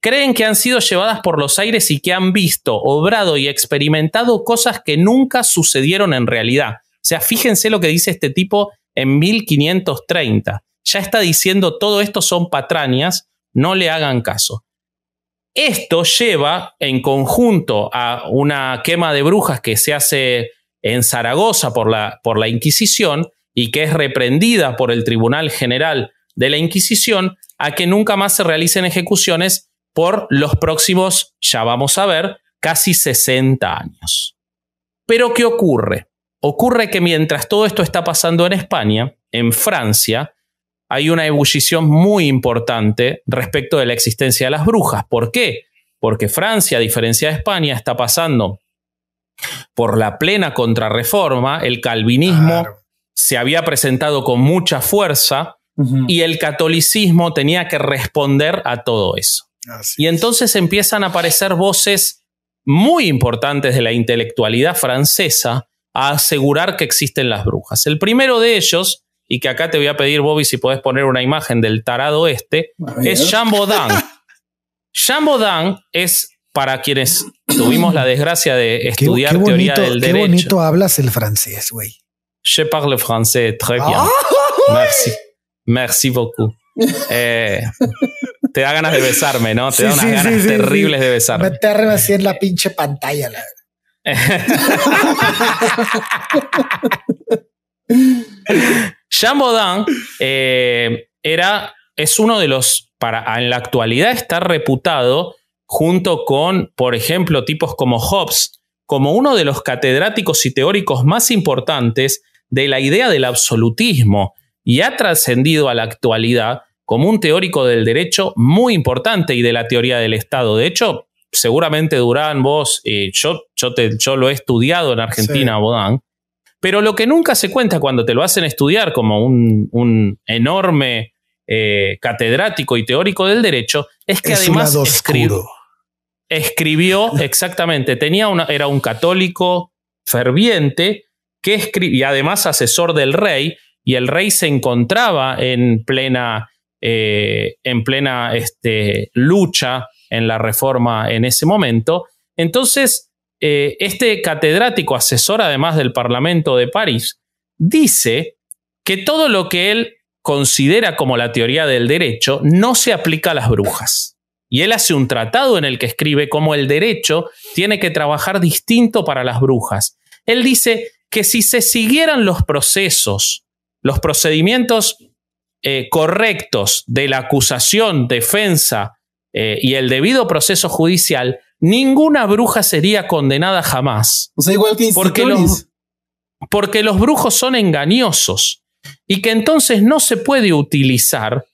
creen que han sido llevadas por los aires y que han visto, obrado y experimentado cosas que nunca sucedieron en realidad. O sea, fíjense lo que dice este tipo en 1530. Ya está diciendo todo esto son patrañas no le hagan caso. Esto lleva en conjunto a una quema de brujas que se hace en Zaragoza por la, Inquisición y que es reprendida por el Tribunal General de la Inquisición a que nunca más se realicen ejecuciones por los próximos, ya vamos a ver, casi 60 años. Pero ¿qué ocurre? Ocurre que mientras todo esto está pasando en España, en Francia, hay una ebullición muy importante respecto de la existencia de las brujas. ¿Por qué? Porque Francia, a diferencia de España, está pasando por la plena contrarreforma, el calvinismo se había presentado con mucha fuerza y el catolicismo tenía que responder a todo eso. y entonces empiezan a aparecer voces muy importantes de la intelectualidad francesa a asegurar que existen las brujas. El primero de ellos y que acá te voy a pedir, Bobby, si puedes poner una imagen del tarado este, es Jean Baudin. Jean Baudin es para quienes tuvimos la desgracia de estudiar teoría del derecho. Qué bonito hablas el francés, güey. Je parle français très bien. Ah, merci. Merci beaucoup. Eh, te da ganas de besarme, ¿no? Te da unas ganas terribles de besarme. Meterme así en la pinche pantalla. La... Jean Baudin eh, era, es uno de los, para, en la actualidad está reputado junto con, por ejemplo, tipos como Hobbes, como uno de los catedráticos y teóricos más importantes de la idea del absolutismo y ha trascendido a la actualidad como un teórico del derecho muy importante y de la teoría del Estado. De hecho, seguramente Durán, vos, eh, yo, yo, te, yo, lo he estudiado en Argentina, Baudin, pero lo que nunca se cuenta cuando te lo hacen estudiar como un, enorme eh, catedrático y teórico del derecho es que además escribió, escribió exactamente, tenía era un católico ferviente que y además asesor del rey, y el rey se encontraba en plena, eh, en plena este, lucha en la reforma en ese momento. Entonces, eh, este catedrático asesor además del Parlamento de París dice que todo lo que él considera como la teoría del derecho no se aplica a las brujas. Y él hace un tratado en el que escribe cómo el derecho tiene que trabajar distinto para las brujas. Él dice que si se siguieran los procesos, los procedimientos eh, correctos de la acusación, defensa eh, y el debido proceso judicial, ninguna bruja sería condenada jamás. O sea, porque los, porque los brujos son engañosos y que entonces no se puede utilizar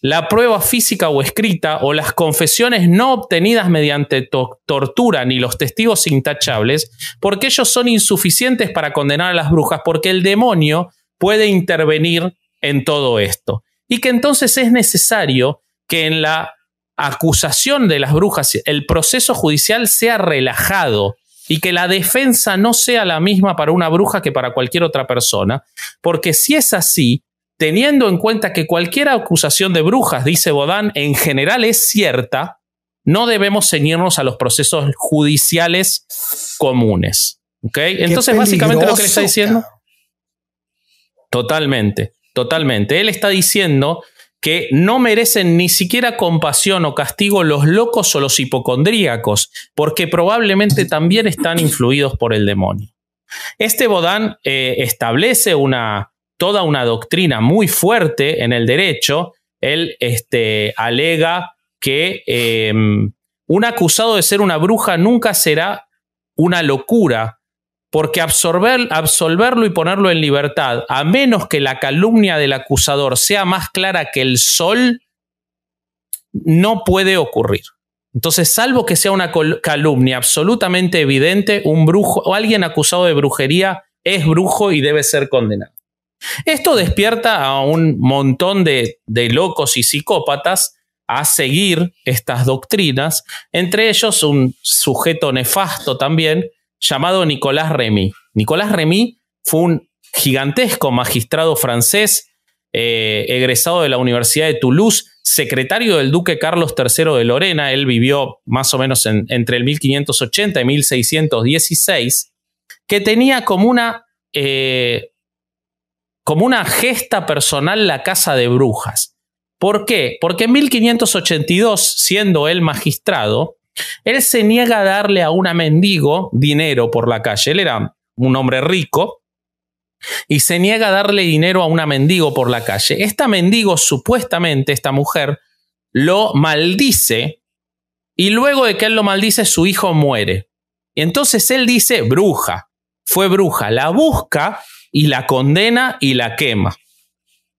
la prueba física o escrita o las confesiones no obtenidas mediante tortura ni los testigos intachables, porque ellos son insuficientes para condenar a las brujas, porque el demonio puede intervenir en todo esto. Y que entonces es necesario que en la acusación de las brujas, el proceso judicial sea relajado y que la defensa no sea la misma para una bruja que para cualquier otra persona, porque si es así, teniendo en cuenta que cualquier acusación de brujas, dice Bodán, en general es cierta, no debemos ceñirnos a los procesos judiciales comunes. ¿ok? Entonces, básicamente lo que le está diciendo... Totalmente, totalmente. Él está diciendo que no merecen ni siquiera compasión o castigo los locos o los hipocondríacos, porque probablemente también están influidos por el demonio. Este Bodán eh, establece una, toda una doctrina muy fuerte en el derecho. Él este, alega que em, un acusado de ser una bruja nunca será una locura, porque absorber, absolverlo y ponerlo en libertad, a menos que la calumnia del acusador sea más clara que el sol, no puede ocurrir. Entonces, salvo que sea una calumnia absolutamente evidente, un brujo o alguien acusado de brujería es brujo y debe ser condenado. Esto despierta a un montón de, de locos y psicópatas a seguir estas doctrinas, entre ellos un sujeto nefasto también, llamado Nicolás Remy. Nicolás Remy fue un gigantesco magistrado francés, eh, egresado de la Universidad de Toulouse, secretario del duque Carlos III de Lorena. Él vivió más o menos entre el 1580 y 1616, que tenía como una, eh, como una gesta personal la casa de brujas. ¿Por qué? Porque en 1582, siendo él magistrado, él se niega a darle a una mendigo dinero por la calle. Él era un hombre rico y se niega a darle dinero a una mendigo por la calle. Esta mendigo, supuestamente, esta mujer, lo maldice y luego de que él lo maldice, su hijo muere. entonces él dice, bruja, fue bruja, la busca y la condena y la quema.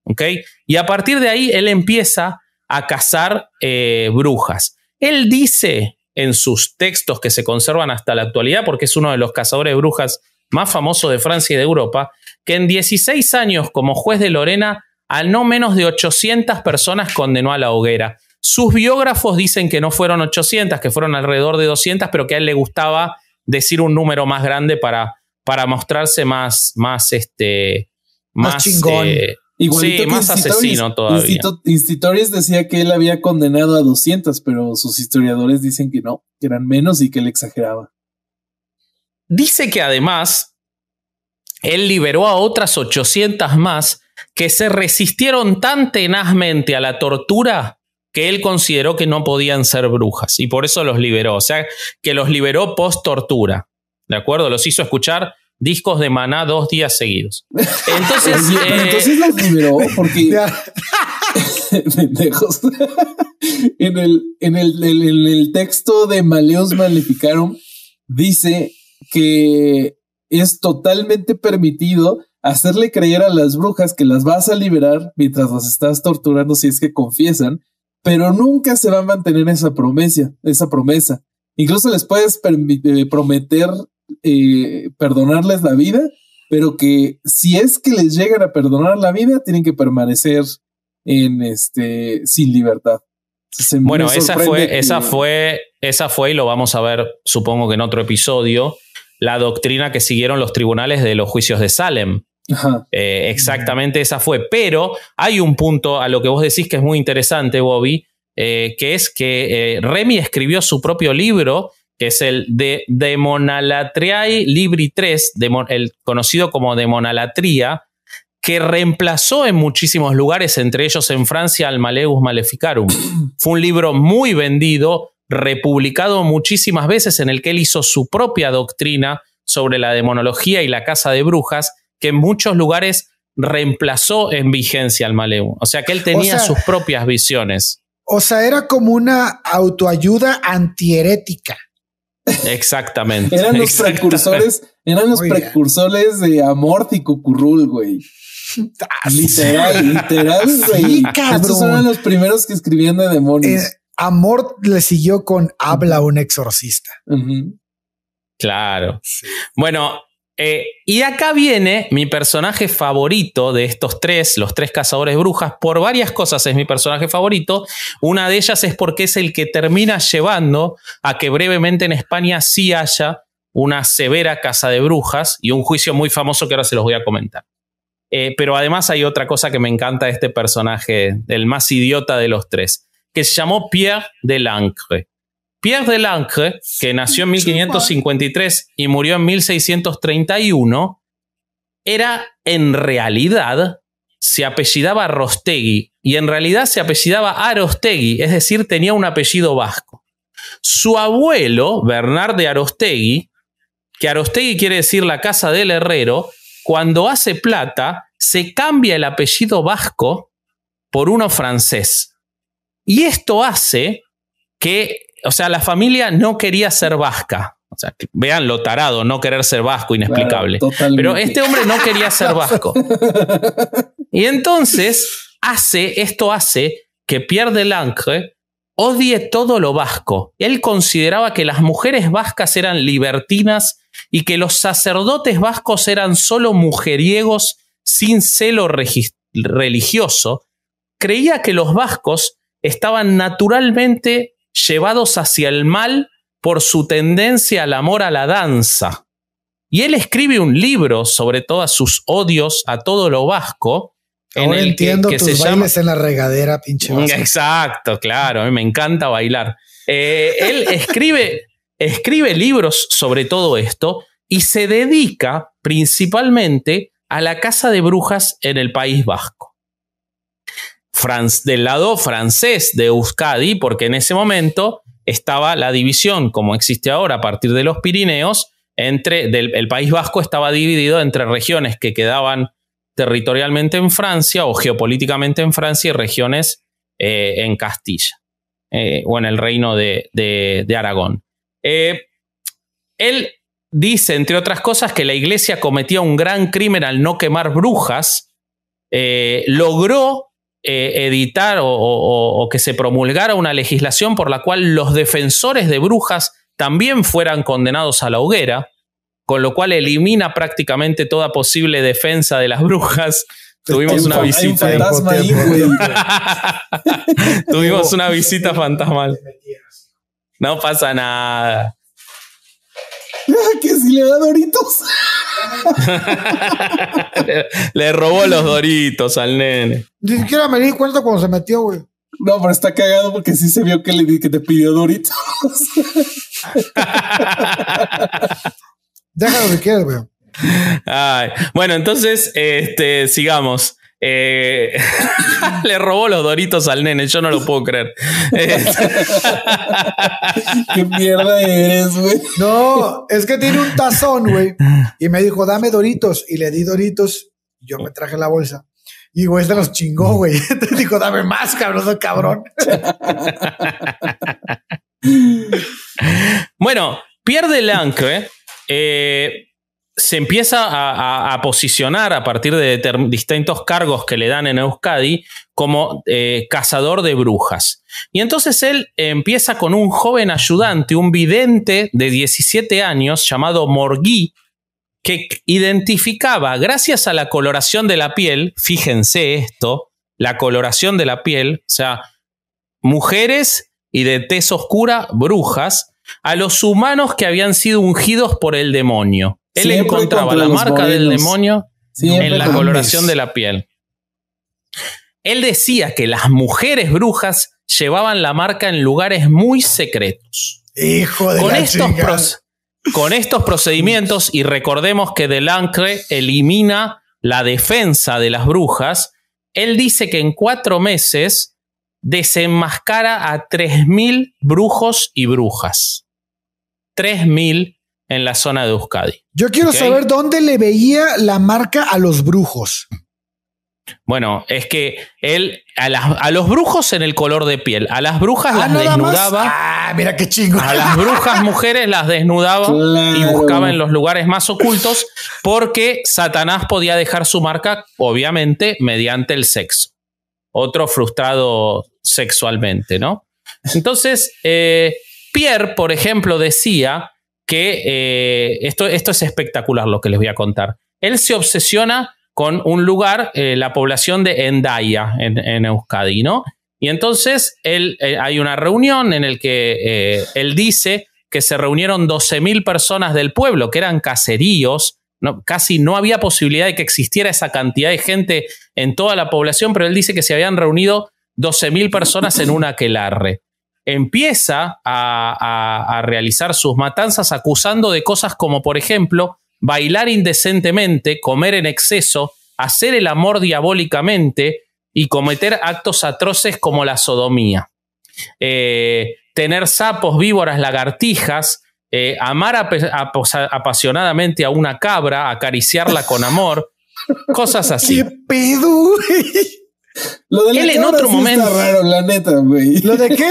¿Ok? Y a partir de ahí él empieza a cazar eh, brujas. Él dice en sus textos que se conservan hasta la actualidad, porque es uno de los cazadores de brujas más famosos de Francia y de Europa, que en 16 años como juez de Lorena al no menos de 800 personas condenó a la hoguera. Sus biógrafos dicen que no fueron 800, que fueron alrededor de 200, pero que a él le gustaba decir un número más grande para, para mostrarse más, más, este, más, chingón. Eh, sí, más asesino todavía. Institorius decía que él había condenado a 200, pero sus historiadores dicen que no, que eran menos y que él exageraba. Dice que además él liberó a otras 800 más que se resistieron tan tenazmente a la tortura que él consideró que no podían ser brujas y por eso los liberó, o sea, que los liberó post tortura. ¿De acuerdo? Los hizo escuchar discos de Maná dos días seguidos. Entonces, eh, entonces las liberó porque en, el, en, el, el, texto de Maleos Maleficaron dice que es totalmente permitido hacerle creer a las brujas que las vas a liberar mientras las estás torturando si es que confiesan, pero nunca se va a mantener esa promesa, esa promesa. Incluso les puedes eh, prometer eh, perdonarles la vida, pero que si es que les llegan a perdonar la vida, tienen que permanecer en este sin libertad. bueno, esa fue, esa fue, esa fue, y lo vamos a ver, supongo que en otro episodio, la doctrina que siguieron los tribunales de los juicios de Salem. Eh, exactamente esa fue. Pero hay un punto a lo que vos decís que es muy interesante, Bobby, eh, que es que Remy escribió su propio libro que es el de Demonalatriae Libri 3, el conocido como Demonalatría, que reemplazó en muchísimos lugares, entre ellos en Francia, al Maleus Maleficarum. Fue un libro muy vendido, republicado muchísimas veces, en el que él hizo su propia doctrina sobre la demonología y la caza de brujas, que en muchos lugares reemplazó en vigencia al Maleu O sea que él tenía sus propias visiones. O sea, era como una autoayuda antierética. Exactamente. eran los precursores, eran los precursores de Amort y Cucurrul, güey. Ah, literal, literal, güey. Estos eran los primeros que escribían de demonios. Eh, Amor Amort le siguió con Habla un exorcista. Claro. Bueno, eh, y acá viene mi personaje favorito de estos tres, los tres cazadores brujas, por varias cosas es mi personaje favorito. Una de ellas es porque es el que termina llevando a que brevemente en España sí haya una severa caza de brujas y un juicio muy famoso que ahora se los voy a comentar. Eh, pero además hay otra cosa que me encanta de este personaje, el más idiota de los tres, que se llamó Pierre Delancre. Pierre Delange, que nació en 1553 y murió en 1631, era en realidad, se apellidaba Rostegui y en realidad se apellidaba Arostegui, es decir, tenía un apellido vasco. Su abuelo, Bernard de Arostegui, que Arostegui quiere decir la casa del herrero, cuando hace plata, se cambia el apellido vasco por uno francés. Y esto hace que o sea, la familia no quería ser vasca. O sea, vean lo tarado, no querer ser vasco, inexplicable. Pero este hombre no quería ser vasco. Y entonces hace, esto hace que Pierre Delancre odie todo lo vasco. Él consideraba que las mujeres vascas eran libertinas y que los sacerdotes vascos eran solo mujeriegos sin celo religioso. Creía que los vascos estaban naturalmente llevados hacia el mal por su tendencia al amor a la danza. Y él escribe un libro sobre todos sus odios a todo lo vasco. entiendo que, tus en la regadera, pinche. Mm, vasco. Exacto, claro, a mí me encanta bailar. Eh, él escribe, escribe libros sobre todo esto y se dedica principalmente a la casa de brujas en el País Vasco del lado francés de Euskadi, porque en ese momento estaba la división, como existe ahora a partir de los Pirineos, entre el País Vasco estaba dividido entre regiones que quedaban territorialmente en Francia o geopolíticamente en Francia y regiones eh, en Castilla eh, o en el reino de, Aragón. Eh, él dice, entre otras cosas, que la iglesia cometía un gran crimen al no quemar brujas, logró eh, editar o, que se promulgara una legislación por la cual los defensores de brujas también fueran condenados a la hoguera, con lo cual elimina prácticamente toda posible defensa de las brujas. Tuvimos una visita. Tuvimos una visita fantasmal. No pasa nada. que si le da le, robó los doritos al nene. Ni siquiera me di cuenta cuando se metió, güey. No, pero está cagado porque sí se vio que le que te pidió doritos. Déjalo que quieras, güey. bueno, entonces, este, sigamos. Eh, le robó los doritos al nene, yo no lo puedo creer. Eh, Qué mierda eres, güey. No, es que tiene un tazón, güey. Y me dijo, dame doritos. Y le di doritos. yo me traje la bolsa. Y güey, este los chingó, güey. Entonces dijo, dame más, cabrón, cabrón. bueno, pierde el anco, ¿eh? eh se empieza a, posicionar a partir de distintos cargos que le dan en Euskadi como eh, cazador de brujas. Y entonces él empieza con un joven ayudante, un vidente de 17 años llamado Morgui, que identificaba, gracias a la coloración de la piel, fíjense esto, la coloración de la piel, o sea, mujeres y de tez oscura, brujas, a los humanos que habían sido ungidos por el demonio. Él encontraba la marca del demonio en la coloración de la piel. Él decía que las mujeres brujas llevaban la marca en lugares muy secretos. Hijo de con Con estos procedimientos, y recordemos que Delancre elimina la defensa de las brujas, él dice que en cuatro meses desenmascara a 3.000 brujos y brujas. 3.000 en la zona de Euskadi. Yo quiero saber dónde le veía la marca a los brujos. Bueno, es que él a, los brujos en el color de piel, a las brujas ah, las desnudaba. Ah, mira qué chingo. A las brujas mujeres las desnudaba y buscaba en los lugares más ocultos porque Satanás podía dejar su marca, obviamente, mediante el sexo otro frustrado sexualmente, ¿no? Entonces, eh, Pierre, por ejemplo, decía que eh, esto, esto es espectacular lo que les voy a contar. Él se obsesiona con un lugar, eh, la población de Endaya, en, Euskadi, ¿no? Y entonces él, hay una reunión en la que él dice que se reunieron 12.000 personas del pueblo, que eran caseríos, casi no había posibilidad de que existiera esa cantidad de gente en toda la población, pero él dice que se habían reunido 12.000 personas en una aquelarre. Empieza a, realizar sus matanzas acusando de cosas como, por ejemplo, bailar indecentemente, comer en exceso, hacer el amor diabólicamente y cometer actos atroces como la sodomía. Eh, tener sapos, víboras, lagartijas, eh, amar apasionadamente a una cabra, acariciarla con amor, cosas así. ¿Qué pedo, Lo de la raro, la neta, güey. ¿Lo de qué?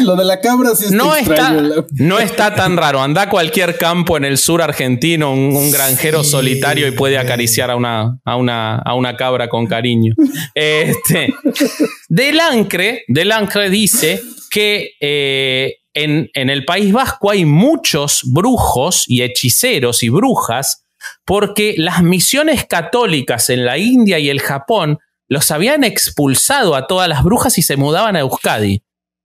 ¿Lo, de la cabra sí está no Está, No está tan raro. Anda cualquier campo en el sur argentino, un, granjero solitario y puede acariciar a una, cabra con cariño. Este, del Delancre dice que eh, en, en, el País Vasco hay muchos brujos y hechiceros y brujas porque las misiones católicas en la India y el Japón los habían expulsado a todas las brujas y se mudaban a Euskadi.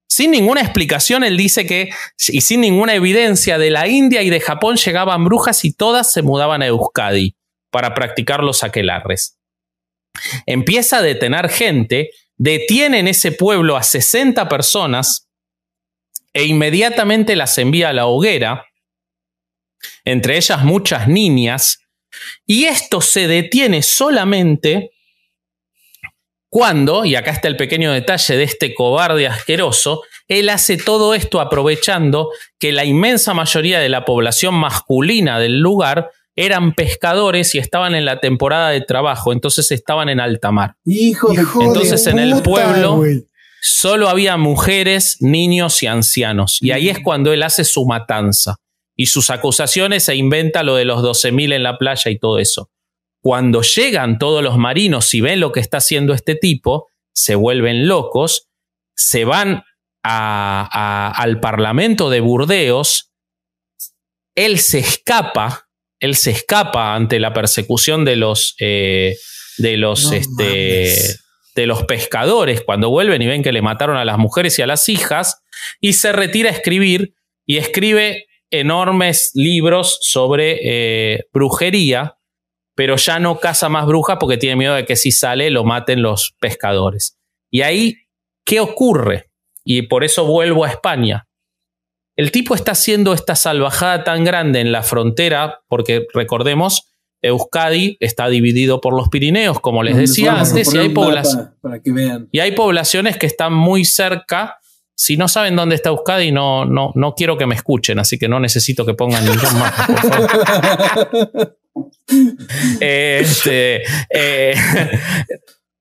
Sin ninguna explicación, él dice que, y sin ninguna evidencia, de la India y de Japón llegaban brujas y todas se mudaban a Euskadi para practicar los aquelarres. Empieza a detener gente detiene en ese pueblo a 60 personas e inmediatamente las envía a la hoguera, entre ellas muchas niñas, y esto se detiene solamente cuando, y acá está el pequeño detalle de este cobarde asqueroso, él hace todo esto aprovechando que la inmensa mayoría de la población masculina del lugar eran pescadores y estaban en la temporada de trabajo, entonces estaban en alta mar. Hijo Entonces en el pueblo solo había mujeres, niños y ancianos. Y ahí es mm. cuando él hace su matanza y sus acusaciones se inventa lo de los 12.000 en la playa y todo eso. Cuando llegan todos los marinos y ven lo que está haciendo este tipo, se vuelven locos, se van a, al Parlamento de Burdeos, él se escapa él se escapa ante la persecución de los, eh, de, los este, de los pescadores cuando vuelven y ven que le mataron a las mujeres y a las hijas y se retira a escribir y escribe enormes libros sobre eh, brujería, pero ya no caza más brujas porque tiene miedo de que si sale lo maten los pescadores. Y ahí, ¿qué ocurre? Y por eso vuelvo a España. El tipo está haciendo esta salvajada tan grande en la frontera, porque recordemos, Euskadi está dividido por los Pirineos, como les decía antes, y hay, poblaciones que están muy cerca. Si no saben dónde está Euskadi, no, no, no quiero que me escuchen, así que no necesito que pongan ningún mapa. Eh, este, eh,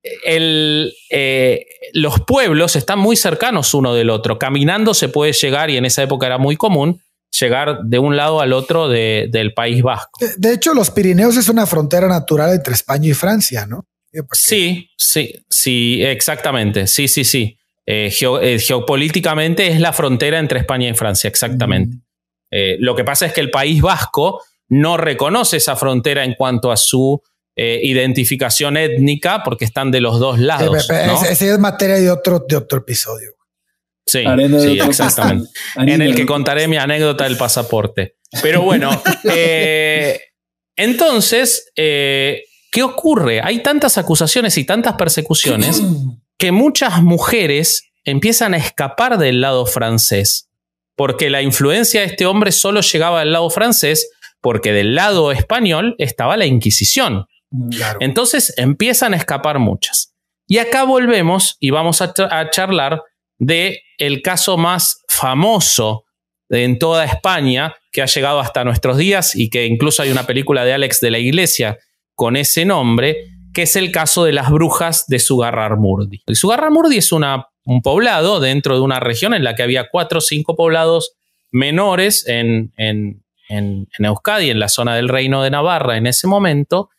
el, eh, los pueblos están muy cercanos uno del otro. Caminando se puede llegar, y en esa época era muy común, llegar de un lado al otro del País Vasco. De, hecho, los Pirineos es una frontera natural entre España y Francia, ¿no? Eh, pues sí, sí, sí, exactamente. Sí, sí, sí. Eh, geopolíticamente es la frontera entre España y Francia, exactamente. Mm. lo que pasa es que el País Vasco no reconoce esa frontera en cuanto a su eh, identificación étnica, porque están de los dos lados. Esa es materia de otro, de otro episodio. Sí, exactamente. en el que contaré mi anécdota del pasaporte. Pero bueno, eh, entonces, eh, ¿qué ocurre? Hay tantas acusaciones y tantas persecuciones que muchas mujeres empiezan a escapar del lado francés, porque la influencia de este hombre solo llegaba al lado francés, porque del lado español estaba la Inquisición. Entonces empiezan a escapar muchas. Y acá volvemos y vamos a, charlar de el caso más famoso en toda España que ha llegado hasta nuestros días y que incluso hay una película de Alex de la Iglesia con ese nombre, que es el caso de las brujas de Sugarramurdi. El Sugarramurdi es un poblado dentro de una región en la que había cuatro o cinco poblados menores en Euskadi, en la zona del Reino de Navarra en ese momento,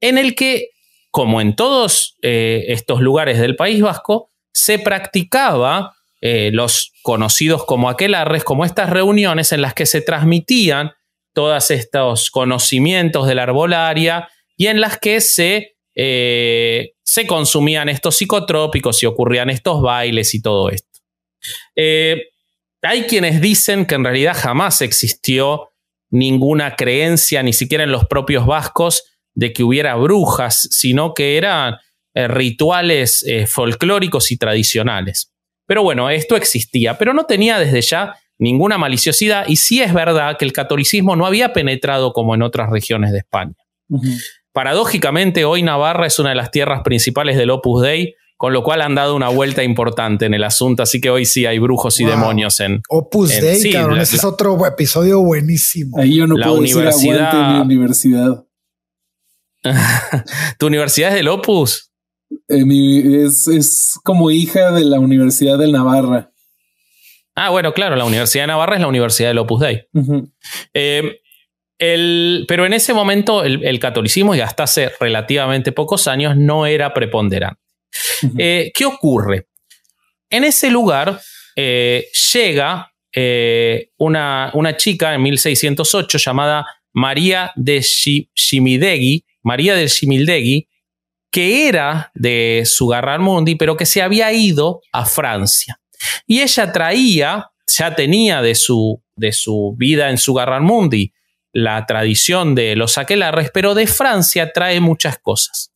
en el que, como en todos eh, estos lugares del País Vasco, se practicaba eh, los conocidos como aquelarres, como estas reuniones en las que se transmitían todos estos conocimientos de la arbolaria y en las que se, eh, se consumían estos psicotrópicos y ocurrían estos bailes y todo esto. hay quienes dicen que en realidad jamás existió ninguna creencia, ni siquiera en los propios vascos, de que hubiera brujas, sino que eran eh, rituales eh, folclóricos y tradicionales. Pero bueno, esto existía, pero no tenía desde ya ninguna maliciosidad y sí es verdad que el catolicismo no había penetrado como en otras regiones de España. Paradójicamente, hoy Navarra es una de las tierras principales del Opus Dei, con lo cual han dado una vuelta importante en el asunto, así que hoy sí hay brujos y demonios en Opus Dei, cabrón, ese es otro episodio buenísimo. yo no puedo universidad, la universidad. ¿Tu universidad es del Opus? Eh, es, como hija de la Universidad de Navarra. Ah, bueno, claro, la Universidad de Navarra es la Universidad del Opus Dei. Eh, pero en ese momento el, catolicismo, y hasta hace relativamente pocos años, no era preponderante. Eh, ¿Qué ocurre? En ese lugar llega una, una, chica en 1608 llamada María de Shimidegi María del Simildegui, que era de Sugarramundi, pero que se había ido a Francia. Y ella traía, ya tenía de su, de su vida en Sugarramundi la tradición de los aquelarres, pero de Francia trae muchas cosas.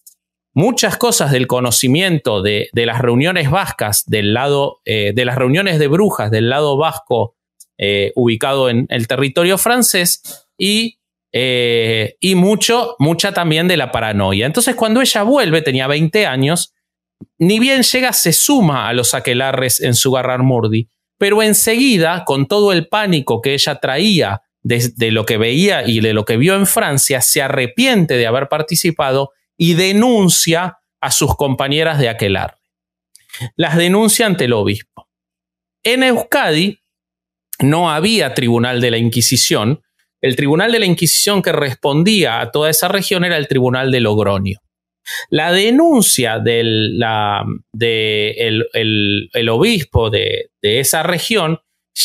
Muchas cosas del conocimiento de, las reuniones vascas, del lado, eh, de las reuniones de brujas del lado vasco eh, ubicado en el territorio francés, y eh, y mucho, mucha también de la paranoia. Entonces, cuando ella vuelve, tenía 20 años, ni bien llega, se suma a los aquelarres en su garrar Murdi, pero enseguida, con todo el pánico que ella traía de, de lo que veía y de lo que vio en Francia, se arrepiente de haber participado y denuncia a sus compañeras de aquelarre. Las denuncia ante el obispo. En Euskadi no había tribunal de la Inquisición, el tribunal de la Inquisición que respondía a toda esa región era el tribunal de Logroño. La denuncia del de el, obispo de, esa región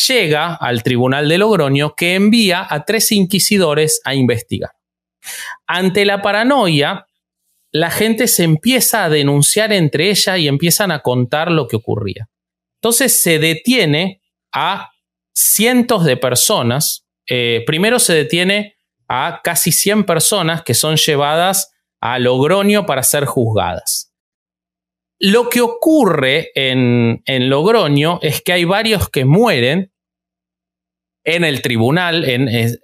llega al tribunal de Logroño que envía a tres inquisidores a investigar. Ante la paranoia, la gente se empieza a denunciar entre ella y empiezan a contar lo que ocurría. Entonces se detiene a cientos de personas eh, primero se detiene a casi 100 personas que son llevadas a Logroño para ser juzgadas. Lo que ocurre en, Logroño es que hay varios que mueren en el tribunal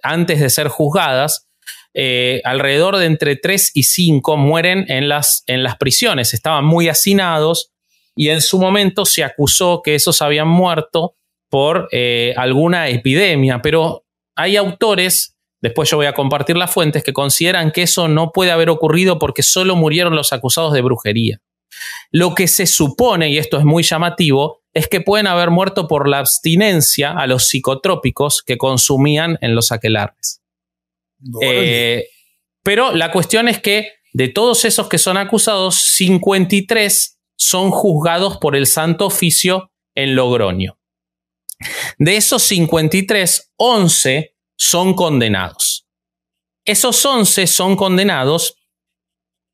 antes de ser juzgadas. Eh, alrededor de entre 3 y 5 mueren en las, en las prisiones, estaban muy hacinados y en su momento se acusó que esos habían muerto por eh, alguna epidemia, pero hay autores, después yo voy a compartir las fuentes, que consideran que eso no puede haber ocurrido porque solo murieron los acusados de brujería. Lo que se supone, y esto es muy llamativo, es que pueden haber muerto por la abstinencia a los psicotrópicos que consumían en los aquelares. Eh, pero la cuestión es que de todos esos que son acusados, 53 son juzgados por el Santo Oficio en Logroño. De esos 53, 11 son condenados. Esos 11 son condenados.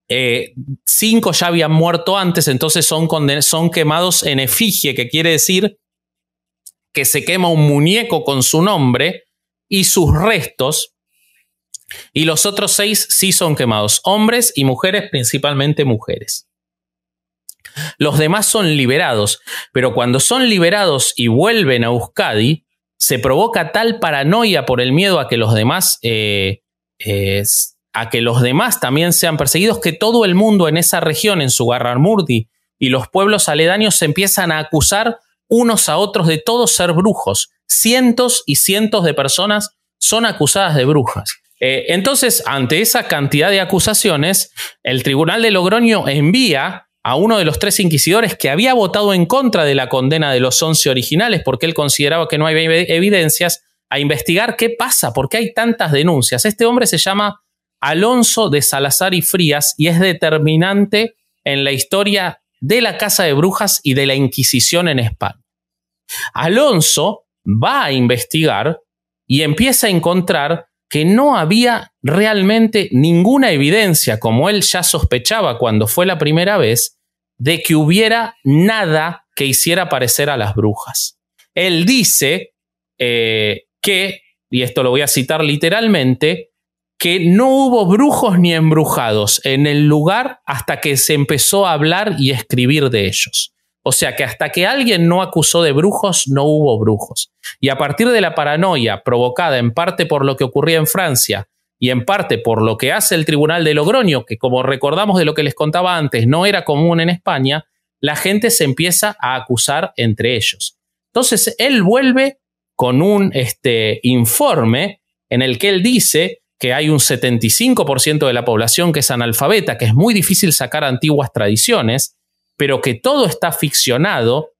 5 eh, cinco ya habían muerto antes, entonces son, son quemados en efigie, que quiere decir que se quema un muñeco con su nombre y sus restos, y los otros seis sí son quemados, hombres y mujeres, principalmente mujeres. Los demás son liberados, pero cuando son liberados y vuelven a Euskadi, se provoca tal paranoia por el miedo a que los demás eh, eh, a que los demás también sean perseguidos, que todo el mundo en esa región, en su y los pueblos aledaños se empiezan a acusar unos a otros de todos ser brujos. Cientos y cientos de personas son acusadas de brujas. Eh, entonces, ante esa cantidad de acusaciones, el Tribunal de Logroño envía a uno de los tres inquisidores que había votado en contra de la condena de los once originales porque él consideraba que no había evidencias, a investigar qué pasa, por qué hay tantas denuncias. Este hombre se llama Alonso de Salazar y Frías y es determinante en la historia de la Casa de Brujas y de la Inquisición en España. Alonso va a investigar y empieza a encontrar que no había realmente ninguna evidencia, como él ya sospechaba cuando fue la primera vez, de que hubiera nada que hiciera parecer a las brujas. Él dice eh, que, y esto lo voy a citar literalmente, que no hubo brujos ni embrujados en el lugar hasta que se empezó a hablar y escribir de ellos. O sea que hasta que alguien no acusó de brujos, no hubo brujos. Y a partir de la paranoia provocada en parte por lo que ocurría en Francia y en parte por lo que hace el Tribunal de Logroño, que como recordamos de lo que les contaba antes, no era común en España, la gente se empieza a acusar entre ellos. Entonces él vuelve con un este, informe en el que él dice que hay un 75% de la población que es analfabeta, que es muy difícil sacar antiguas tradiciones, pero que todo está ficcionado,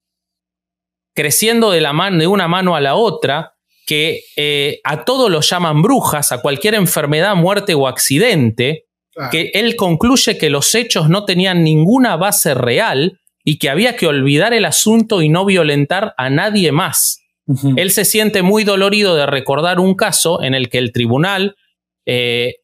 creciendo de, la mano de una mano a la otra, que eh, a todos los llaman brujas, a cualquier enfermedad, muerte o accidente, que él concluye que los hechos no tenían ninguna base real y que había que olvidar el asunto y no violentar a nadie más. Él se siente muy dolorido de recordar un caso en el que el tribunal eh,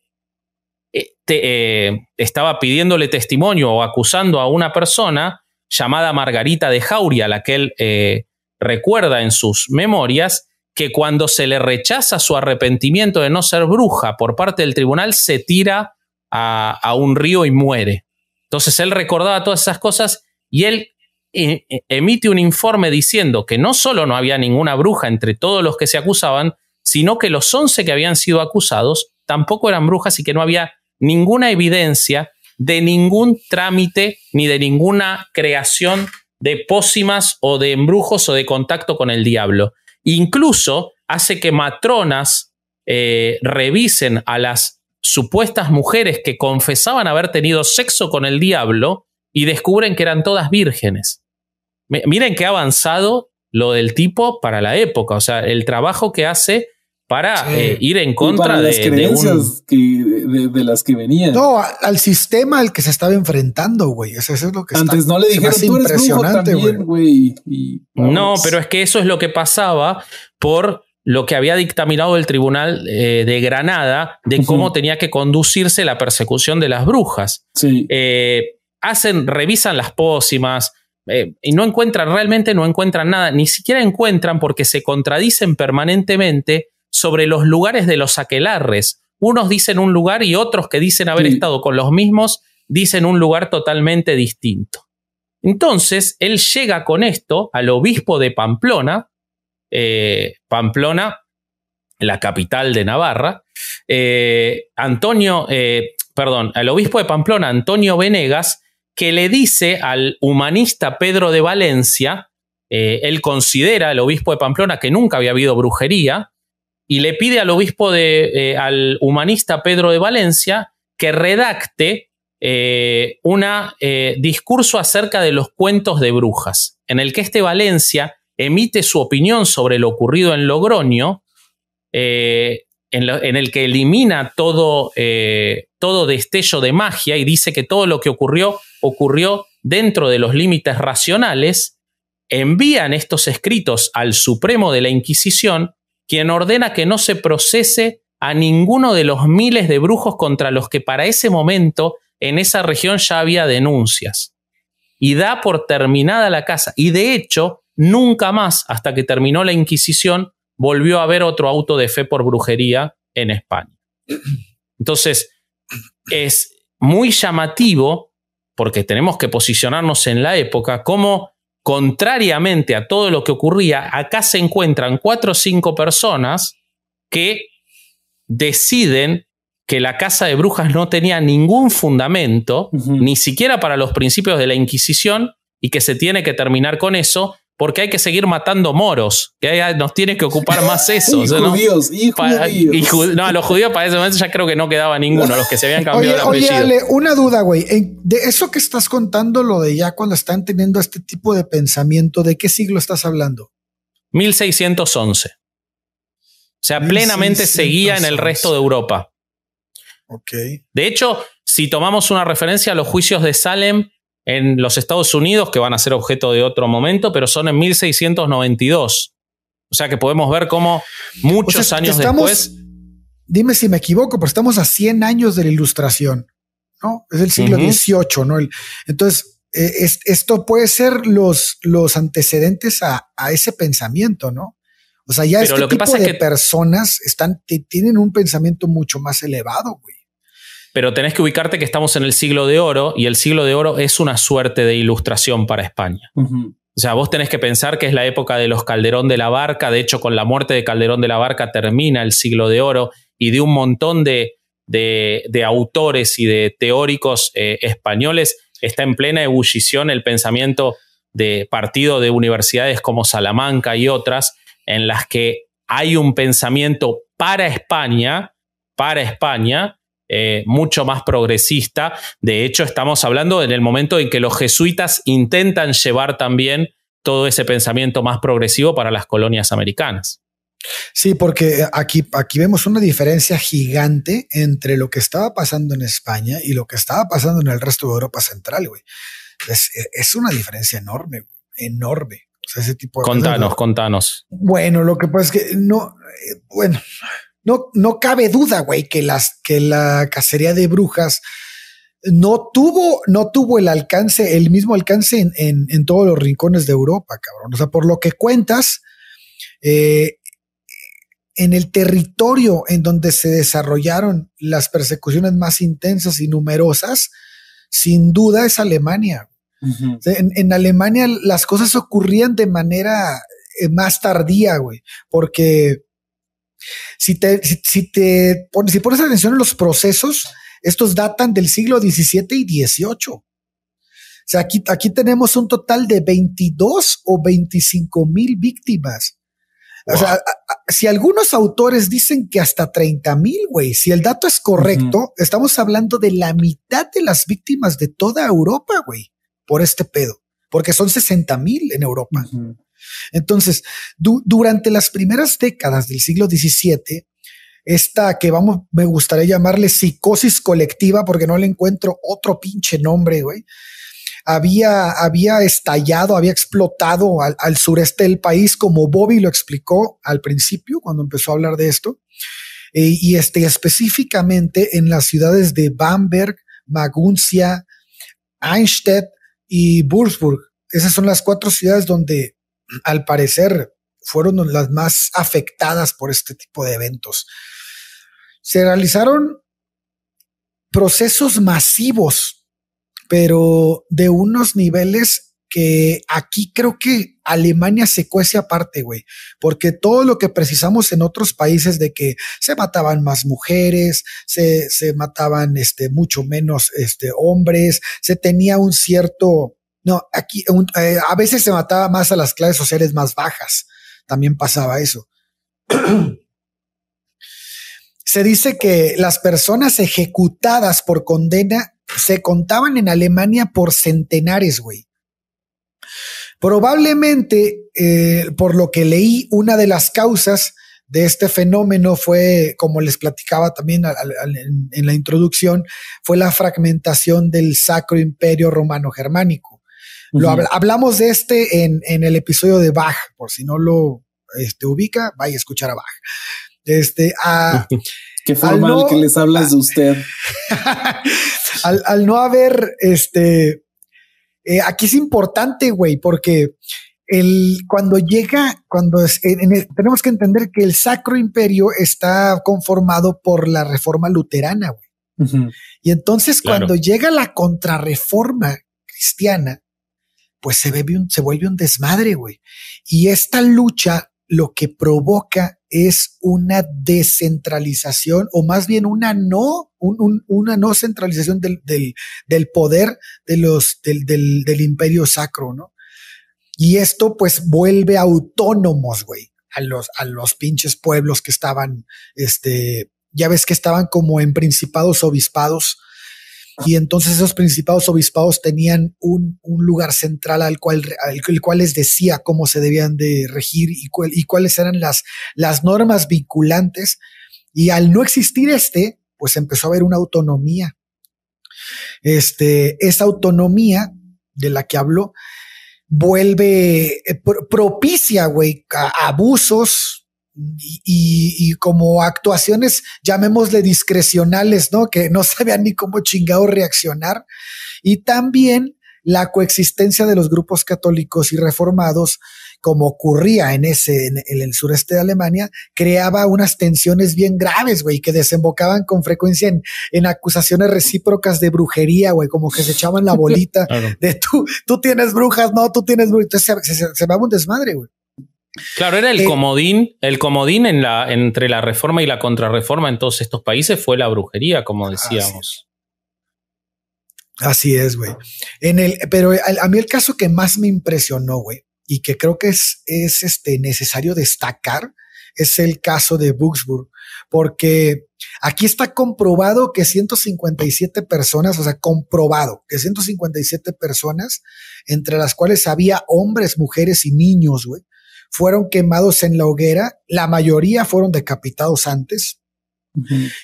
eh, eh, estaba pidiéndole testimonio o acusando a una persona llamada Margarita de Jauria, la que él eh, recuerda en sus memorias, que cuando se le rechaza su arrepentimiento de no ser bruja por parte del tribunal, se tira a, un río y muere. Entonces él recordaba todas esas cosas y él emite un informe diciendo que no solo no había ninguna bruja entre todos los que se acusaban, sino que los 11 que habían sido acusados tampoco eran brujas y que no había ninguna evidencia de ningún trámite ni de ninguna creación de pócimas o de embrujos o de contacto con el diablo. Incluso hace que matronas eh, revisen a las supuestas mujeres que confesaban haber tenido sexo con el diablo y descubren que eran todas vírgenes. miren qué avanzado lo del tipo para la época, o sea, el trabajo que hace para eh, ir en contra de las creencias de, que, las que venían. No, al sistema al que se estaba enfrentando, güey. eso es lo que antes no le dijeron tú eres impresionante, güey. No, pero es que eso es lo que pasaba por lo que había dictaminado el tribunal eh, de Granada de cómo tenía que conducirse la persecución de las brujas. Sí. Eh, hacen, revisan las pócimas, y no encuentran, realmente no encuentran nada, ni siquiera encuentran porque se contradicen permanentemente sobre los lugares de los aquelarres. Unos dicen un lugar y otros que dicen haber estado con los mismos dicen un lugar totalmente distinto. Entonces, él llega con esto al obispo de Pamplona, eh, Pamplona, la capital de Navarra, eh, Antonio, eh, perdón, al obispo de Pamplona, Antonio Venegas, que le dice al humanista Pedro de Valencia, él considera, el obispo de Pamplona, que nunca había habido brujería, y le pide al obispo de, eh, al humanista Pedro de Valencia, que redacte eh, un eh, discurso acerca de los cuentos de brujas, en el que este Valencia emite su opinión sobre lo ocurrido en Logroño, en, el que elimina todo, todo destello de magia y dice que todo lo que ocurrió ocurrió dentro de los límites racionales, envían estos escritos al Supremo de la Inquisición quien ordena que no se procese a ninguno de los miles de brujos contra los que para ese momento en esa región ya había denuncias. Y da por terminada la casa. Y de hecho, nunca más, hasta que terminó la Inquisición, volvió a haber otro auto de fe por brujería en España. Entonces, es muy llamativo, porque tenemos que posicionarnos en la época, como contrariamente a todo lo que ocurría, acá se encuentran cuatro o cinco personas que deciden que la casa de brujas no tenía ningún fundamento, ni siquiera para los principios de la Inquisición, y que se tiene que terminar con eso, porque hay que seguir matando moros, que nos tiene que ocupar más eso. y judíos, y no, los judíos para ese momento ya creo que no quedaba ninguno, los que se habían cambiado de Oye, una duda, güey. De eso que estás contando, lo de ya cuando están teniendo este tipo de pensamiento, ¿de qué siglo estás hablando? 1611. O sea, plenamente seguía en el resto de Europa. Ok. De hecho, si tomamos una referencia a los juicios de Salem, en los Estados Unidos, que van a ser objeto de otro momento, pero son en 1692. O sea que podemos ver cómo muchos años estamos, después. Dime si me equivoco, pero estamos a 100 años de la ilustración, ¿no? Es el siglo XVIII, ¿no? entonces, eh, esto puede ser los, los antecedentes a, ese pensamiento, ¿no? O sea, ya este tipo de que personas están, tienen un pensamiento mucho más elevado, güey pero tenés que ubicarte que estamos en el siglo de oro y el siglo de oro es una suerte de ilustración para España. O sea, vos tenés que pensar que es la época de los Calderón de la Barca, de hecho con la muerte de Calderón de la Barca termina el siglo de oro y de un montón de, de, autores y de teóricos eh, españoles está en plena ebullición el pensamiento de partido de universidades como Salamanca y otras, en las que hay un pensamiento para España, para España, eh, mucho más progresista. De hecho, estamos hablando en el momento en que los jesuitas intentan llevar también todo ese pensamiento más progresivo para las colonias americanas. Sí, porque aquí, aquí vemos una diferencia gigante entre lo que estaba pasando en España y lo que estaba pasando en el resto de Europa Central, güey. Es, e, una diferencia enorme, enorme. ese tipo de contanos, contanos. Bueno, lo que pasa es que no, eh, bueno, no, cabe duda, güey, que, las, que la cacería de brujas no tuvo, no tuvo el alcance, el mismo alcance en, todos los rincones de Europa, cabrón. O sea, por lo que cuentas, eh, en el territorio en donde se desarrollaron las persecuciones más intensas y numerosas, sin duda es Alemania. en, en, Alemania las cosas ocurrían de manera eh, más tardía, güey, porque si te, si, te pones, si pones atención en los procesos, estos datan del siglo XVII y XVIII. O sea, aquí, aquí tenemos un total de 22 o 25 mil víctimas. O sea, si algunos autores dicen que hasta 30 mil, güey, si el dato es correcto, estamos hablando de la mitad de las víctimas de toda Europa, güey, por este pedo, porque son 60 mil en Europa. Entonces, durante las primeras décadas del siglo XVII, esta que vamos, me gustaría llamarle psicosis colectiva porque no le encuentro otro pinche nombre, güey. Había, había estallado, había explotado al, sureste del país, como Bobby lo explicó al principio cuando empezó a hablar de esto. Eh, y este, específicamente en las ciudades de Bamberg, Maguncia, Einstedt y Würzburg. Esas son las cuatro ciudades donde al parecer, fueron las más afectadas por este tipo de eventos. Se realizaron procesos masivos, pero de unos niveles que aquí creo que Alemania se cuece aparte, güey, porque todo lo que precisamos en otros países de que se mataban más mujeres, se, se mataban este, mucho menos este, hombres, se tenía un cierto no, aquí eh, a veces se mataba más a las clases sociales más bajas. También pasaba eso. se dice que las personas ejecutadas por condena se contaban en Alemania por centenares, güey. Probablemente, eh, por lo que leí, una de las causas de este fenómeno fue, como les platicaba también en la introducción, fue la fragmentación del Sacro Imperio Romano Germánico. Lo hablamos de este en, el episodio de Bach, por si no lo este, ubica, vaya a escuchar a Bach. Este, a, Qué forma que les hablas de usted. al, no haber, este, eh, aquí es importante, güey, porque el, cuando llega, cuando tenemos que entender que el Sacro Imperio está conformado por la Reforma Luterana, güey. Y entonces cuando llega la contrarreforma cristiana, pues se, un, se vuelve un desmadre, güey. Y esta lucha lo que provoca es una descentralización o más bien una no, una no centralización del, poder de los, del, imperio sacro, ¿no? Y esto pues vuelve autónomos, güey, a los, a los pinches pueblos que estaban, este, ya ves que estaban como en principados obispados, y entonces esos principados obispados tenían un, un lugar central al cual, el cual les decía cómo se debían de regir y, y cuáles eran las, las normas vinculantes. Y al no existir este, pues empezó a haber una autonomía. Este, esa autonomía de la que hablo vuelve, eh, propicia, güey, abusos, y, como actuaciones, llamémosle discrecionales, ¿no? Que no sabían ni cómo chingado reaccionar. Y también la coexistencia de los grupos católicos y reformados, como ocurría en ese, en, el sureste de Alemania, creaba unas tensiones bien graves, güey, que desembocaban con frecuencia en, acusaciones recíprocas de brujería, güey, como que se echaban la bolita de tú, tú tienes brujas, no, tú tienes brujas. Entonces se, se, se un desmadre, güey. Claro, era el eh, comodín, el comodín en la, entre la reforma y la contrarreforma en todos estos países fue la brujería, como decíamos. Así es, güey. pero a, mí el caso que más me impresionó, güey, y que creo que es, este, necesario destacar, es el caso de Buxburg, porque aquí está comprobado que 157 personas, o sea, comprobado que 157 personas, entre las cuales había hombres, mujeres y niños, güey, fueron quemados en la hoguera, la mayoría fueron decapitados antes.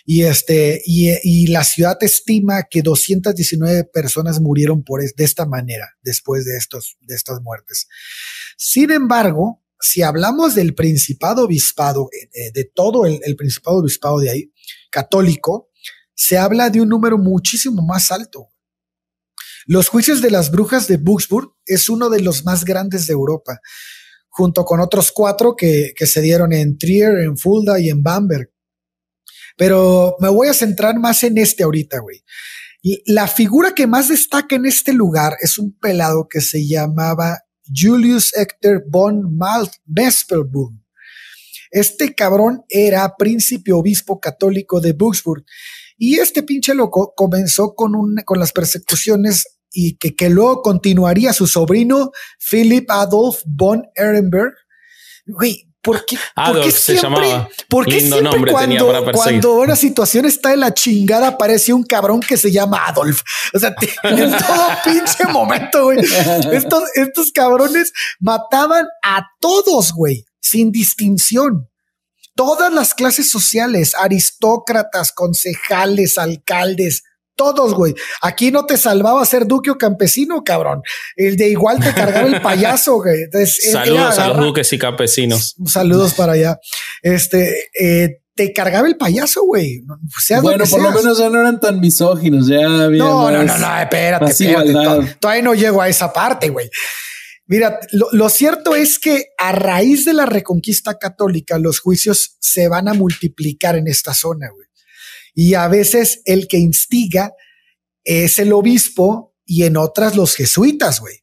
Y este, y, la ciudad estima que 219 personas murieron por de esta manera después de estos, de estas muertes. Sin embargo, si hablamos del Principado Obispado, eh, eh, de todo el, el, Principado Obispado de ahí, católico, se habla de un número muchísimo más alto. Los juicios de las brujas de Buxburg es uno de los más grandes de Europa junto con otros cuatro que, se dieron en Trier, en Fulda y en Bamberg. Pero me voy a centrar más en este ahorita, güey. La figura que más destaca en este lugar es un pelado que se llamaba Julius Hector von Mespelburg. Este cabrón era príncipe obispo católico de Buxburg. Y este pinche loco comenzó con, un, con las persecuciones y que, que luego continuaría su sobrino Philip Adolf von Ehrenberg. Güey, ¿por qué, ¿por qué se llamaba. ¿por qué siempre cuando, cuando, una situación está en la chingada aparece un cabrón que se llama Adolf? O sea, en todo pinche momento, güey. Estos, estos cabrones mataban a todos, güey, sin distinción todas las clases sociales, aristócratas, concejales, alcaldes, todos, güey. Aquí no te salvaba ser duque o campesino, cabrón. El de igual te cargaba el payaso, güey. Saludos a los duques y campesinos. Saludos para allá. Este, eh, te cargaba el payaso, güey. bueno, por lo menos ya no eran tan misóginos, ya No, no, no, no, espérate, espérate. todavía no llego a esa parte, güey. Mira, lo, cierto es que a raíz de la reconquista católica, los juicios se van a multiplicar en esta zona, güey. Y a veces el que instiga es el obispo y en otras los jesuitas, güey.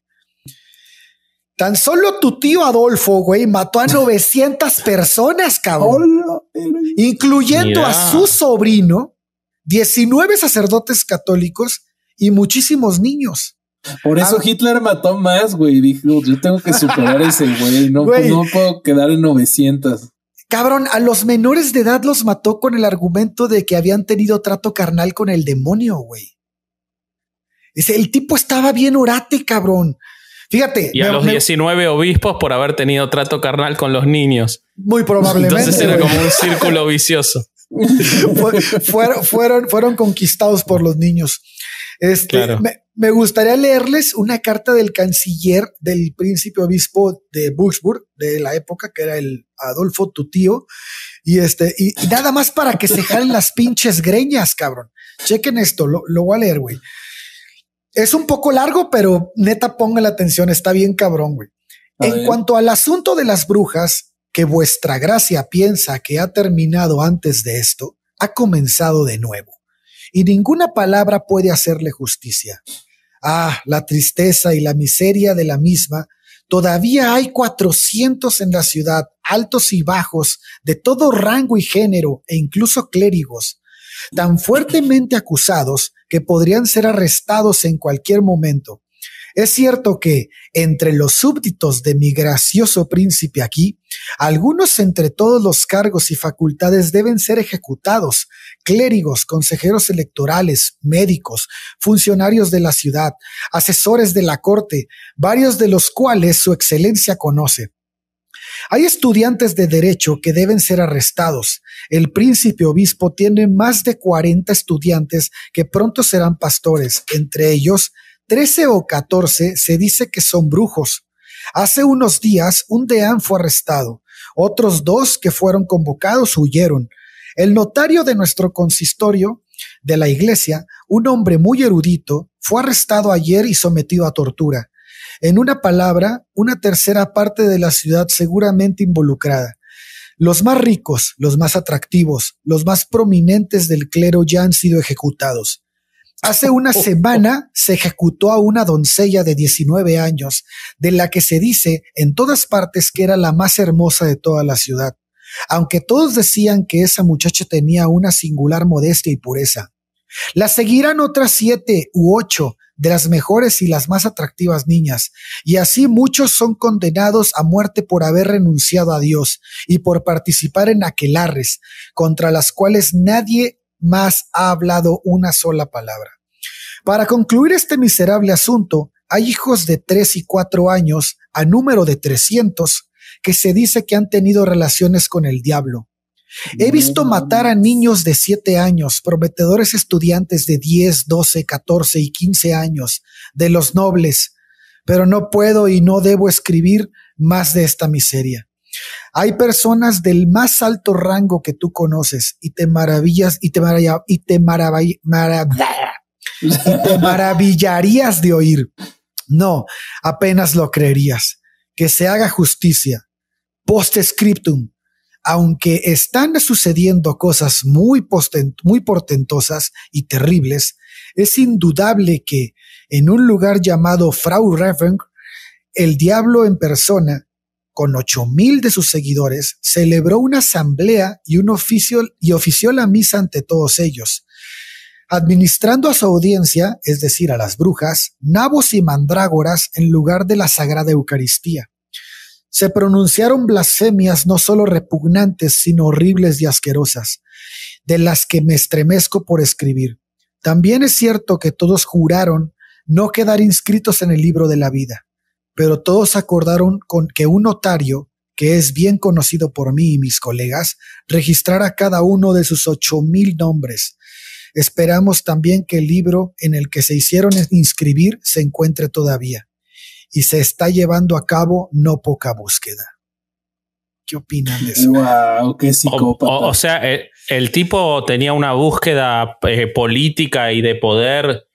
Tan solo tu tío Adolfo, güey, mató a 900 personas, cabrón. incluyendo a su sobrino, 19 sacerdotes católicos y muchísimos niños. Por eso Hitler mató más, güey. Dijo, yo tengo que superar ese, pues güey. no, puedo quedar en 900. Cabrón, a los menores de edad los mató con el argumento de que habían tenido trato carnal con el demonio, güey. El tipo estaba bien orate, cabrón. Fíjate. Y a los 19 obispos por haber tenido trato carnal con los niños. Muy probablemente. Entonces era como un círculo vicioso. Fueron, fueron, fueron, conquistados por los niños. Este, claro. Me gustaría leerles una carta del canciller del príncipe obispo de Buxburg, de la época, que era el Adolfo tío. y este, y, nada más para que se jalen las pinches greñas, cabrón. Chequen esto, lo, lo voy a leer, güey. Es un poco largo, pero neta, ponga la atención, está bien cabrón, güey. En cuanto al asunto de las brujas, que vuestra gracia piensa que ha terminado antes de esto, ha comenzado de nuevo. Y ninguna palabra puede hacerle justicia. Ah, la tristeza y la miseria de la misma. Todavía hay 400 en la ciudad, altos y bajos, de todo rango y género, e incluso clérigos, tan fuertemente acusados que podrían ser arrestados en cualquier momento. Es cierto que entre los súbditos de mi gracioso príncipe aquí, algunos entre todos los cargos y facultades deben ser ejecutados, clérigos, consejeros electorales, médicos, funcionarios de la ciudad, asesores de la corte, varios de los cuales su excelencia conoce. Hay estudiantes de derecho que deben ser arrestados. El príncipe obispo tiene más de 40 estudiantes que pronto serán pastores, entre ellos trece o catorce se dice que son brujos. Hace unos días un deán fue arrestado, otros dos que fueron convocados huyeron. El notario de nuestro consistorio de la iglesia, un hombre muy erudito, fue arrestado ayer y sometido a tortura. En una palabra, una tercera parte de la ciudad seguramente involucrada. Los más ricos, los más atractivos, los más prominentes del clero ya han sido ejecutados. Hace una oh, oh. semana se ejecutó a una doncella de 19 años, de la que se dice en todas partes que era la más hermosa de toda la ciudad, aunque todos decían que esa muchacha tenía una singular modestia y pureza. La seguirán otras siete u ocho de las mejores y las más atractivas niñas, y así muchos son condenados a muerte por haber renunciado a Dios y por participar en aquelarres, contra las cuales nadie más ha hablado una sola palabra. Para concluir este miserable asunto, hay hijos de tres y cuatro años, a número de 300, que se dice que han tenido relaciones con el diablo. He visto matar a niños de siete años, prometedores estudiantes de 10, 12, 14 y 15 años, de los nobles, pero no puedo y no debo escribir más de esta miseria. Hay personas del más alto rango que tú conoces y te maravillas y te, y te, te maravillarías de oír. No, apenas lo creerías. Que se haga justicia. Post scriptum. Aunque están sucediendo cosas muy, muy portentosas y terribles, es indudable que en un lugar llamado Frau Reven el diablo en persona con mil de sus seguidores, celebró una asamblea y, un oficio, y ofició la misa ante todos ellos. Administrando a su audiencia, es decir, a las brujas, nabos y mandrágoras en lugar de la Sagrada Eucaristía. Se pronunciaron blasfemias no solo repugnantes, sino horribles y asquerosas, de las que me estremezco por escribir. También es cierto que todos juraron no quedar inscritos en el libro de la vida pero todos acordaron con que un notario, que es bien conocido por mí y mis colegas, registrara cada uno de sus ocho mil nombres. Esperamos también que el libro en el que se hicieron inscribir se encuentre todavía. Y se está llevando a cabo no poca búsqueda. ¿Qué opinan de eso? O, sea, el, tipo tenía una búsqueda eh, política y de poder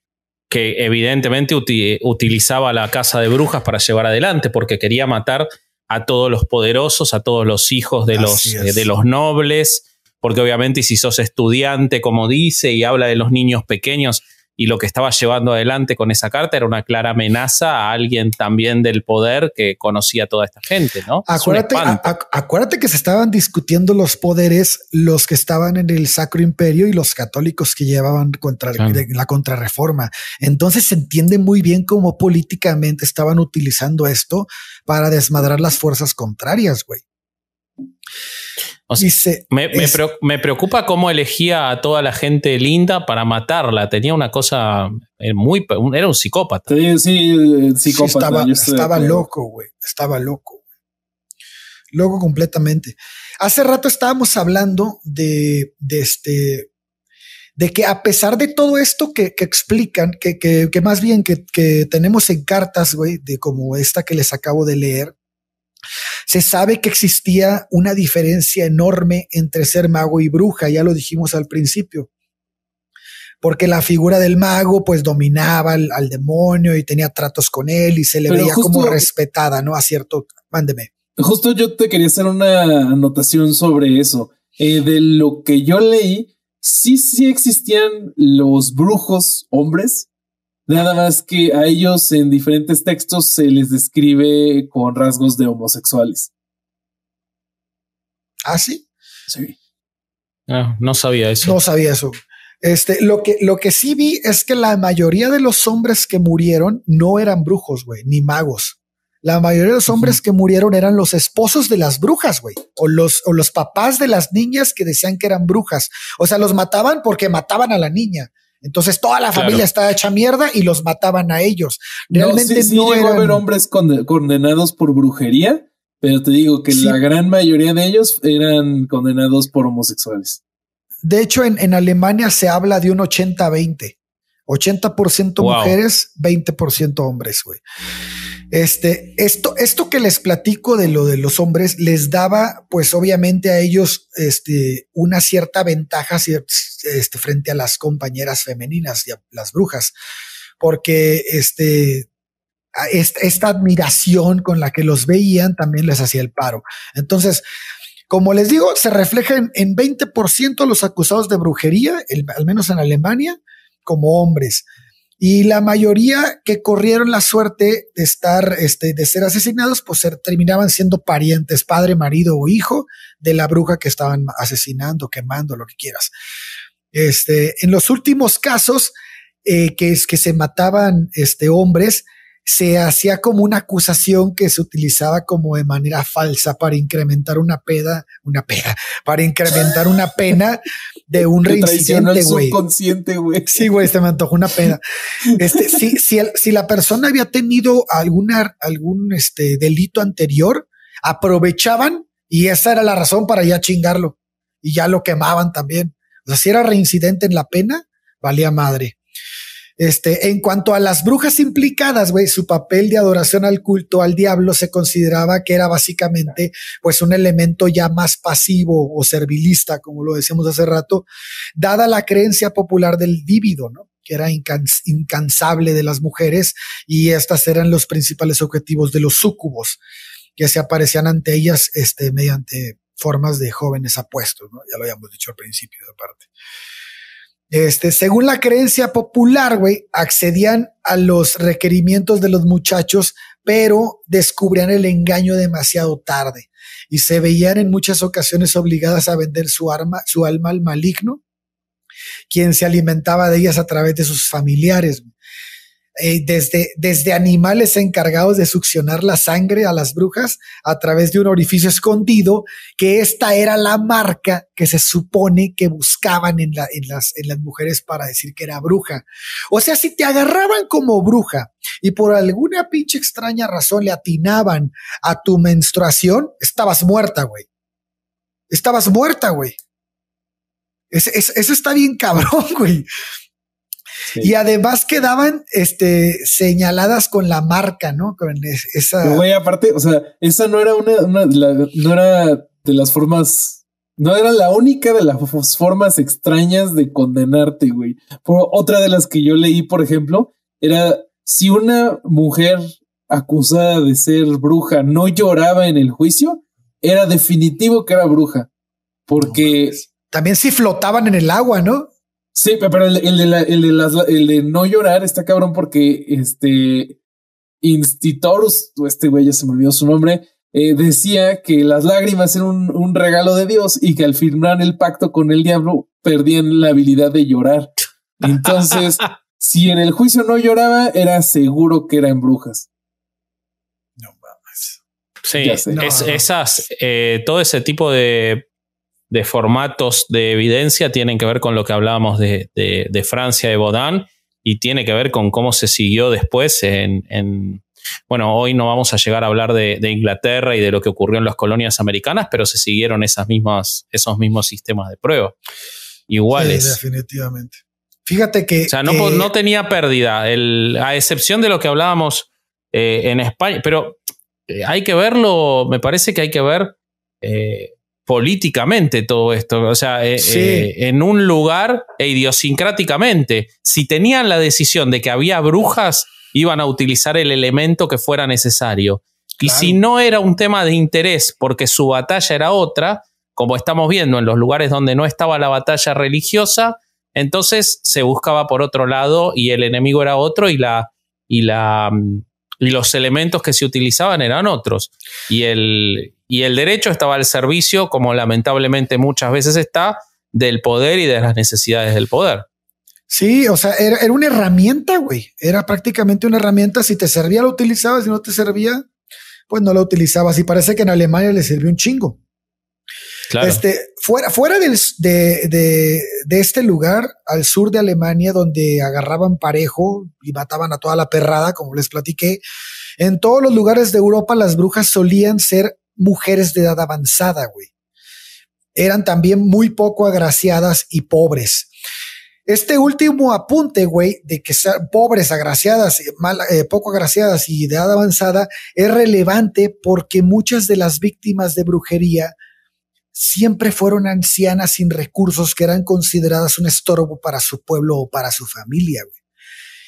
que evidentemente utilizaba la casa de brujas para llevar adelante, porque quería matar a todos los poderosos, a todos los hijos de, los, eh, de los nobles, porque obviamente si sos estudiante, como dice, y habla de los niños pequeños, y lo que estaba llevando adelante con esa carta era una clara amenaza a alguien también del poder que conocía a toda esta gente, ¿no? Acuérdate, que se estaban discutiendo los poderes, los que estaban en el Sacro Imperio y los católicos que llevaban contra la contrarreforma. Entonces se entiende muy bien cómo políticamente estaban utilizando esto para desmadrar las fuerzas contrarias, güey me, preocupa cómo elegía a toda la gente linda para matarla. Tenía una cosa eh, muy. Era un psicópata. Sí, eh, psicópata. estaba, loco, güey. Estaba loco. Loco completamente. Hace rato estábamos hablando de, este. De que a pesar de todo esto que, explican, que, más bien que, tenemos en cartas, güey, de como esta que les acabo de leer, se sabe que existía una diferencia enorme entre ser mago y bruja, ya lo dijimos al principio, porque la figura del mago pues dominaba al, demonio y tenía tratos con él y se le veía como respetada, ¿no? A mándeme. Justo yo te quería hacer una anotación sobre eso. Eh, de lo que yo leí, sí, sí existían los brujos hombres, Nada más que a ellos en diferentes textos se les describe con rasgos de homosexuales. ¿Ah, sí? Sí. Ah, no, sabía eso. No sabía eso. Este, lo que, lo que sí vi es que la mayoría de los hombres que murieron no eran brujos, güey, ni magos. La mayoría de los hombres que murieron eran los esposos de las brujas, güey, o los, o los papás de las niñas que decían que eran brujas. O sea, los mataban porque mataban a la niña entonces toda la familia estaba hecha mierda y los mataban a ellos. Realmente no, sí, llegó a haber hombres condenados por brujería, pero te digo que la gran mayoría de ellos eran condenados por homosexuales. De hecho, en, Alemania se habla de un 80-20. 80%, mujeres, 20% hombres, güey. Este, esto, esto que les platico de lo de los hombres les daba, pues obviamente a ellos, este, una cierta ventaja este, frente a las compañeras femeninas y a las brujas, porque este, esta, admiración con la que los veían también les hacía el paro. Entonces, como les digo, se refleja en, 20% 20% los acusados de brujería, al menos en Alemania, como hombres. Y la mayoría que corrieron la suerte de estar, este, de ser asesinados, pues ser, terminaban siendo parientes, padre, marido o hijo de la bruja que estaban asesinando, quemando, lo que quieras. Este, en los últimos casos eh, que, es, que se mataban este, hombres, se hacía como una acusación que se utilizaba como de manera falsa para incrementar una peda, una peda, para incrementar una pena de un reincidente, güey. Sí, güey, se me antojó una peda. Este, si, la persona había tenido alguna, algún este, delito anterior, aprovechaban y esa era la razón para ya chingarlo y ya lo quemaban también. O sea, si era reincidente en la pena, valía madre. Este, en cuanto a las brujas implicadas, güey, su papel de adoración al culto al diablo se consideraba que era básicamente pues un elemento ya más pasivo o servilista, como lo decíamos hace rato, dada la creencia popular del dívido, ¿no? que era incansable de las mujeres y estas eran los principales objetivos de los súcubos que se aparecían ante ellas este, mediante formas de jóvenes apuestos, ¿no? ya lo habíamos dicho al principio de parte. Este, según la creencia popular, güey, accedían a los requerimientos de los muchachos, pero descubrían el engaño demasiado tarde y se veían en muchas ocasiones obligadas a vender su, arma, su alma al maligno, quien se alimentaba de ellas a través de sus familiares. Eh, desde, desde animales encargados de succionar la sangre a las brujas a través de un orificio escondido, que esta era la marca que se supone que buscaban en, la, en, las, en las mujeres para decir que era bruja. O sea, si te agarraban como bruja y por alguna pinche extraña razón le atinaban a tu menstruación, estabas muerta, güey. Estabas muerta, güey. eso está bien cabrón, güey. Y además quedaban este, señaladas con la marca, ¿no? Con esa. aparte, o sea, esa no era una, no era de las formas. No era la única de las formas extrañas de condenarte, güey. otra de las que yo leí, por ejemplo, era si una mujer acusada de ser bruja no lloraba en el juicio, era definitivo que era bruja. Porque. también si flotaban en el agua, ¿no? Sí, pero el, de no llorar está cabrón porque este Institorus, este güey ya se me olvidó su nombre, eh, decía que las lágrimas eran un, regalo de Dios y que al firmar el pacto con el diablo perdían la habilidad de llorar. Entonces, si en el juicio no lloraba, era seguro que eran brujas. No mames. Sí, esas, eh, todo ese tipo de de formatos de evidencia tienen que ver con lo que hablábamos de, de, Francia, de Bodán y tiene que ver con cómo se siguió después en, bueno, hoy no vamos a llegar a hablar de, Inglaterra y de lo que ocurrió en las colonias americanas, pero se siguieron esas mismas, esos mismos sistemas de prueba. Iguales. Sí, definitivamente. Fíjate que. O sea, no, tenía pérdida, a excepción de lo que hablábamos eh, en España, pero eh, hay que verlo, me parece que hay que ver eh, políticamente todo esto, o sea, eh, eh, en un lugar e idiosincráticamente. Si tenían la decisión de que había brujas, iban a utilizar el elemento que fuera necesario. Y si no era un tema de interés porque su batalla era otra, como estamos viendo en los lugares donde no estaba la batalla religiosa, entonces se buscaba por otro lado y el enemigo era otro y la y la mm, y los elementos que se utilizaban eran otros. Y el y el derecho estaba al servicio, como lamentablemente muchas veces está, del poder y de las necesidades del poder. Sí, o sea, era, una herramienta, güey. Era prácticamente una herramienta. Si te servía, la utilizabas. Si no te servía, pues no la utilizabas. Y parece que en Alemania le sirvió un chingo. Claro. Este, fuera fuera de, de, este lugar, al sur de Alemania, donde agarraban parejo y mataban a toda la perrada, como les platiqué, en todos los lugares de Europa las brujas solían ser mujeres de edad avanzada, güey. Eran también muy poco agraciadas y pobres. Este último apunte, güey, de que sean pobres, agraciadas, eh, mal, eh, poco agraciadas y de edad avanzada, es relevante porque muchas de las víctimas de brujería siempre fueron ancianas sin recursos que eran consideradas un estorbo para su pueblo o para su familia, güey.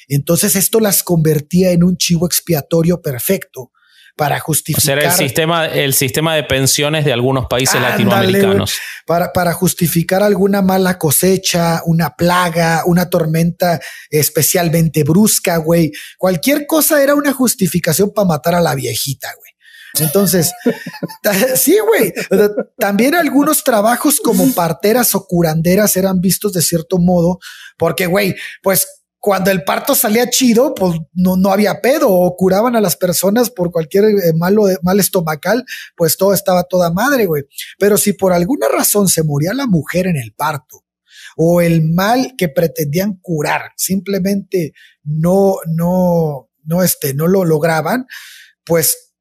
Entonces esto las convertía en un chivo expiatorio perfecto para justificar. el sistema, el sistema de pensiones de algunos países latinoamericanos. Para, para justificar alguna mala cosecha, una plaga, una tormenta especialmente brusca, güey. Cualquier cosa era una justificación para matar a la viejita, güey. Entonces, sí, güey. También algunos trabajos como parteras o curanderas eran vistos de cierto modo, porque, güey, pues cuando el parto salía chido, pues no, no había pedo, o curaban a las personas por cualquier eh, malo, eh, mal estomacal, pues todo estaba toda madre, güey. Pero si por alguna razón se moría la mujer en el parto, o el mal que pretendían curar, simplemente no, no, no, este, no lo lograban, pues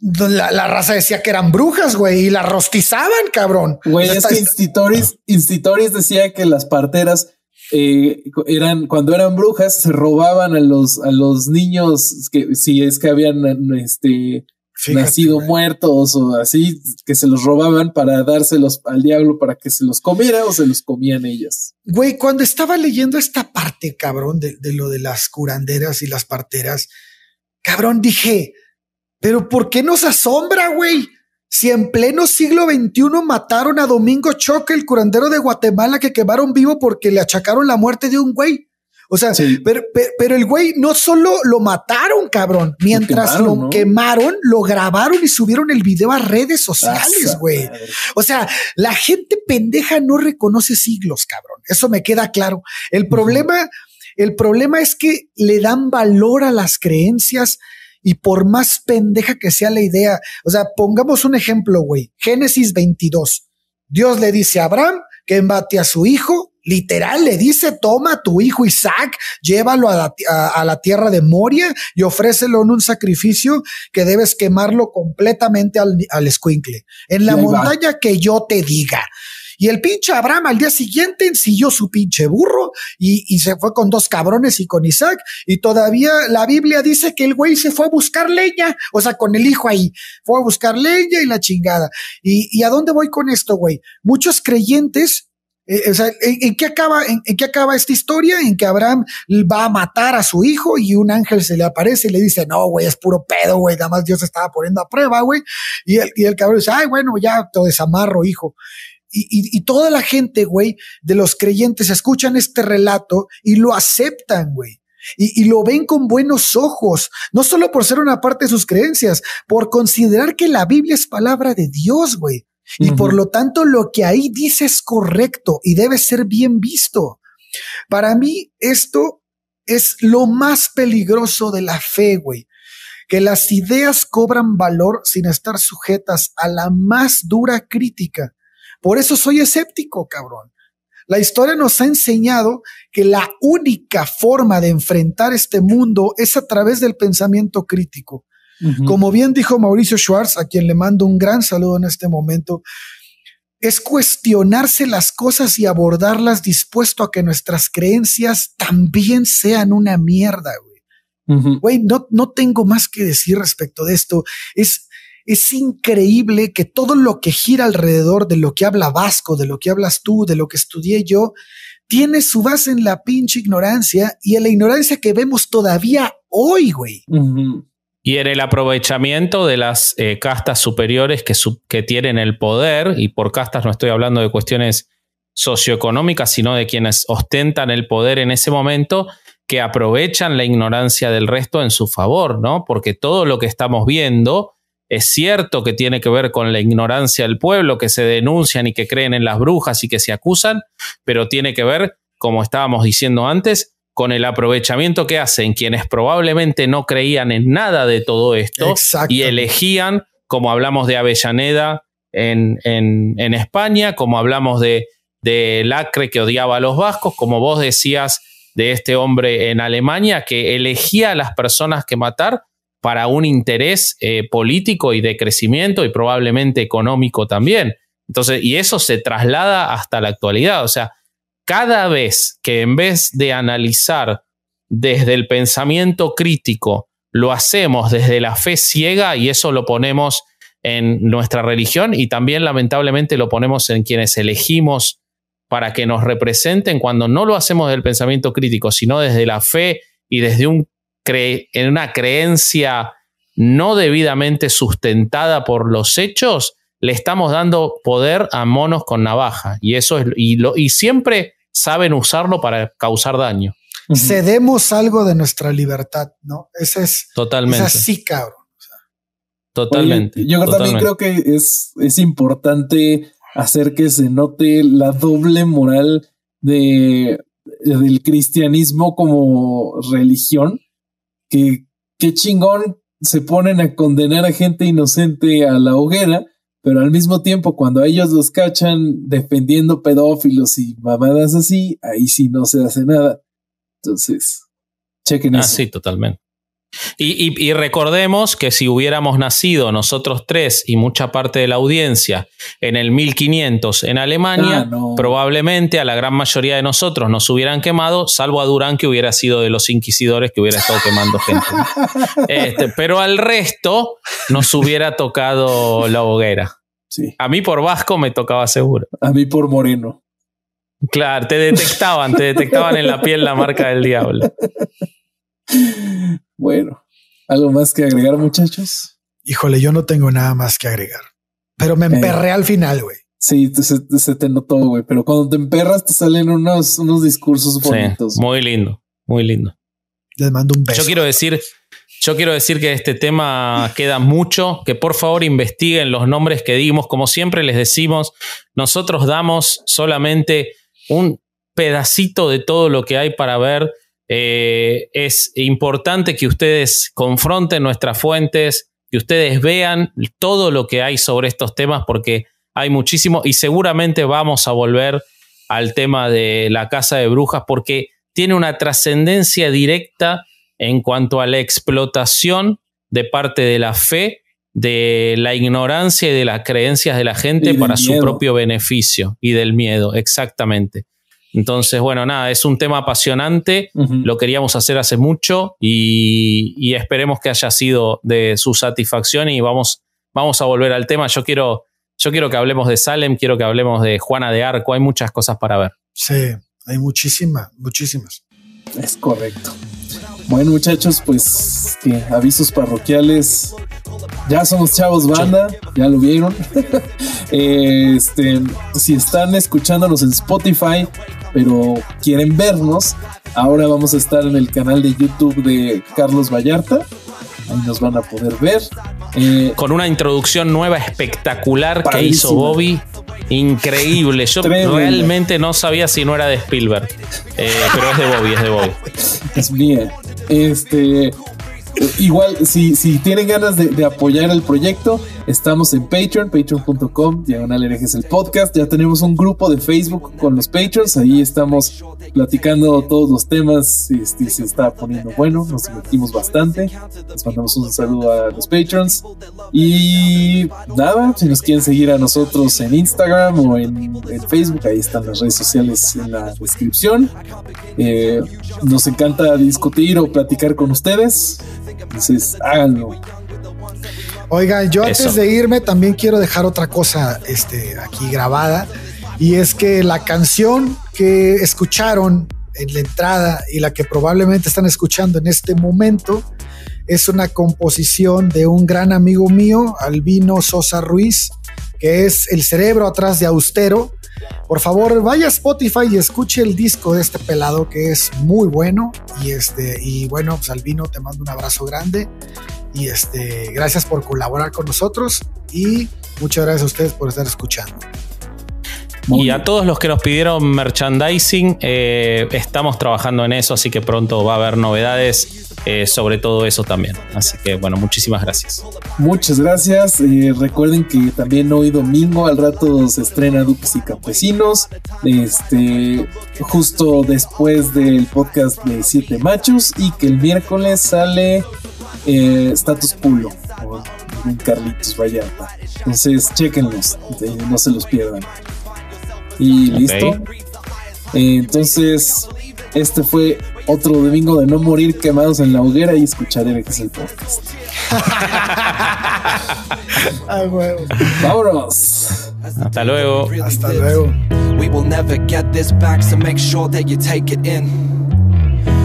la, raza decía que eran brujas, güey, y la rostizaban, cabrón. Güey, es que Institoris, Institoris decía que las parteras eh, eran, cuando eran brujas, se robaban a los, a los niños que, si es que habían este, nacido muertos o así, que se los robaban para dárselos al diablo para que se los comiera o se los comían ellas. Güey, cuando estaba leyendo esta parte, cabrón, de lo de las curanderas y las parteras, cabrón, dije, pero ¿por qué nos asombra, güey? Si en pleno siglo XXI mataron a Domingo Choque, el curandero de Guatemala, que quemaron vivo porque le achacaron la muerte de un güey. O sea, pero, el güey no solo lo mataron, cabrón, mientras lo quemaron, lo, grabaron y subieron el video a redes sociales, güey. O sea, la gente pendeja no reconoce siglos, cabrón. Eso me queda claro. El el problema es que le dan valor a las creencias y por más pendeja que sea la idea, o sea, pongamos un ejemplo, güey. Génesis 22. Dios le dice a Abraham que embate a su hijo Literal, le dice, toma tu hijo Isaac, llévalo a la, tierra de Moria y ofrécelo en un sacrificio que debes quemarlo completamente al, al escuincle. En la montaña que yo te diga. Y el pinche Abraham al día siguiente ensilló su pinche burro y, se fue con dos cabrones y con Isaac. Y todavía la Biblia dice que el güey se fue a buscar leña, o sea, con el hijo ahí, fue a buscar leña y la chingada. ¿Y, a dónde voy con esto, güey? Muchos creyentes eh, o sea, ¿en, qué acaba, en, qué acaba esta historia? En que Abraham va a matar a su hijo y un ángel se le aparece y le dice, no, güey, es puro pedo, güey, nada más Dios estaba poniendo a prueba, güey. Y el, y el cabrón dice, ay, bueno, ya te desamarro, hijo. Y, toda la gente, güey, de los creyentes escuchan este relato y lo aceptan, güey. Y, y, lo ven con buenos ojos, no solo por ser una parte de sus creencias, por considerar que la Biblia es palabra de Dios, güey. Y por lo tanto, lo que ahí dice es correcto y debe ser bien visto. Para mí, esto es lo más peligroso de la fe, güey que las ideas cobran valor sin estar sujetas a la más dura crítica por eso soy escéptico, cabrón. La historia nos ha enseñado que la única forma de enfrentar este mundo es a través del pensamiento crítico. Como bien dijo Mauricio Schwartz, a quien le mando un gran saludo en este momento, es cuestionarse las cosas y abordarlas dispuesto a que nuestras creencias también sean una mierda, güey. no, no tengo más que decir respecto de esto. Es es increíble que todo lo que gira alrededor de lo que habla Vasco, de lo que hablas tú, de lo que estudié yo, tiene su base en la pinche ignorancia y en la ignorancia que vemos todavía hoy, güey. Y en el aprovechamiento de las eh, castas superiores que, que tienen el poder, y por castas no estoy hablando de cuestiones socioeconómicas, sino de quienes ostentan el poder en ese momento, que aprovechan la ignorancia del resto en su favor, ¿no? Porque todo lo que estamos viendo es cierto que tiene que ver con la ignorancia del pueblo, que se denuncian y que creen en las brujas y que se acusan, pero tiene que ver, como estábamos diciendo antes, con el aprovechamiento que hacen quienes probablemente no creían en nada de todo esto y elegían, como hablamos de Avellaneda en, en, España, como hablamos de, de Lacre que odiaba a los vascos, como vos decías de este hombre en Alemania que elegía a las personas que matar para un interés eh, político y de crecimiento y probablemente económico también. Entonces, y eso se traslada hasta la actualidad. O sea, cada vez que en vez de analizar desde el pensamiento crítico, lo hacemos desde la fe ciega y eso lo ponemos en nuestra religión y también lamentablemente lo ponemos en quienes elegimos para que nos representen cuando no lo hacemos desde el pensamiento crítico, sino desde la fe y desde un en una creencia no debidamente sustentada por los hechos, le estamos dando poder a monos con navaja. Y eso es, y, y siempre saben usarlo para causar daño. Cedemos algo de nuestra libertad, ¿no? Ese es. Totalmente. así, cabrón. Totalmente. yo también creo que es, importante hacer que se note la doble moral de, del cristianismo como religión que qué chingón se ponen a condenar a gente inocente a la hoguera, pero al mismo tiempo cuando ellos los cachan defendiendo pedófilos y mamadas así, ahí sí no se hace nada. Entonces, chequen ah, Sí, totalmente. Y, recordemos que si hubiéramos nacido nosotros tres y mucha parte de la audiencia en el 1500 en Alemania, ah, probablemente a la gran mayoría de nosotros nos hubieran quemado, salvo a Durán que hubiera sido de los inquisidores que hubiera estado quemando gente. Este, pero al resto nos hubiera tocado la hoguera. A mí por Vasco me tocaba seguro. A mí por Moreno. Claro, te detectaban, te detectaban en la piel la marca del diablo. Bueno, ¿algo más que agregar, muchachos? Híjole, yo no tengo nada más que agregar, pero me eh. emperré al final, güey. Sí, se, te notó, güey. Pero cuando te emperras, te salen unos, unos discursos bonitos. muy lindo, muy lindo. Les mando un beso. Yo quiero decir, yo quiero decir que este tema queda mucho, que por favor investiguen los nombres que dimos. Como siempre les decimos, nosotros damos solamente un pedacito de todo lo que hay para ver. Eh, es importante que ustedes confronten nuestras fuentes, que ustedes vean todo lo que hay sobre estos temas porque hay muchísimo y seguramente vamos a volver al tema de la casa de brujas porque tiene una trascendencia directa en cuanto a la explotación de parte de la fe, de la ignorancia y de las creencias de la gente para su propio beneficio y del miedo, exactamente. Entonces, bueno, nada, es un tema apasionante, lo queríamos hacer hace mucho y, esperemos que haya sido de su satisfacción y vamos, vamos a volver al tema. Yo quiero, yo quiero que hablemos de Salem, quiero que hablemos de Juana de Arco, hay muchas cosas para ver. Sí, hay muchísimas, muchísimas. Es correcto. Bueno, muchachos, pues avisos parroquiales. Ya somos chavos banda, ya lo vieron. este, si están escuchándonos en Spotify, pero quieren vernos, ahora vamos a estar en el canal de YouTube de Carlos Vallarta. Ahí nos van a poder ver. Eh, Con una introducción nueva espectacular que hizo Bobby. Increíble. Yo realmente no sabía si no era de Spielberg. Eh, pero es de Bobby, es de Bobby. bien. Este, igual, si, si tienen ganas de apoyar el proyecto, Estamos en Patreon, patreon.com, diagonal herejes el podcast. Ya tenemos un grupo de Facebook con los patrons. Ahí estamos platicando todos los temas. y este, se está poniendo bueno, nos divertimos bastante. Les mandamos un saludo a los patrons. Y nada, si nos quieren seguir a nosotros en Instagram o en, Facebook, ahí están las redes sociales en la descripción. Eh, nos encanta discutir o platicar con ustedes. Entonces, háganlo. Oigan, yo antes de irme también quiero dejar otra cosa este, aquí grabada. Y es que la canción que escucharon en la entrada y la que probablemente están escuchando en este momento es una composición de un gran amigo mío, Albino Sosa Ruiz, que es El cerebro atrás de Austero. Por favor, vaya a Spotify y escuche el disco de este pelado que es muy bueno. Y este, y bueno, pues Albino, te mando un abrazo grande. Y este, gracias por colaborar con nosotros y muchas gracias a ustedes por estar escuchando. y a todos los que nos pidieron merchandising, eh, estamos trabajando en eso, así que pronto va a haber novedades eh, sobre todo eso también. Así que bueno, muchísimas gracias. Muchas gracias. Eh, recuerden que también hoy domingo al rato se estrena Duques y Campesinos. Este, justo después del podcast de Siete Machos y que el miércoles sale eh, Status Pulo. Carlitos Vallarta. Entonces, chequenlos, no se los pierdan. Y listo. entonces, este fue otro domingo de no morir quemados en la hoguera y escuchar que es el podcast. ah, huevos. Vámonos. Hasta luego. Hasta luego. We will never get this back, so make sure that you take it in.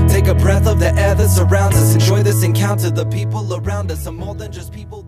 Take a breath of the air that surrounds us. Enjoy this encounter. The people around us are more than just people.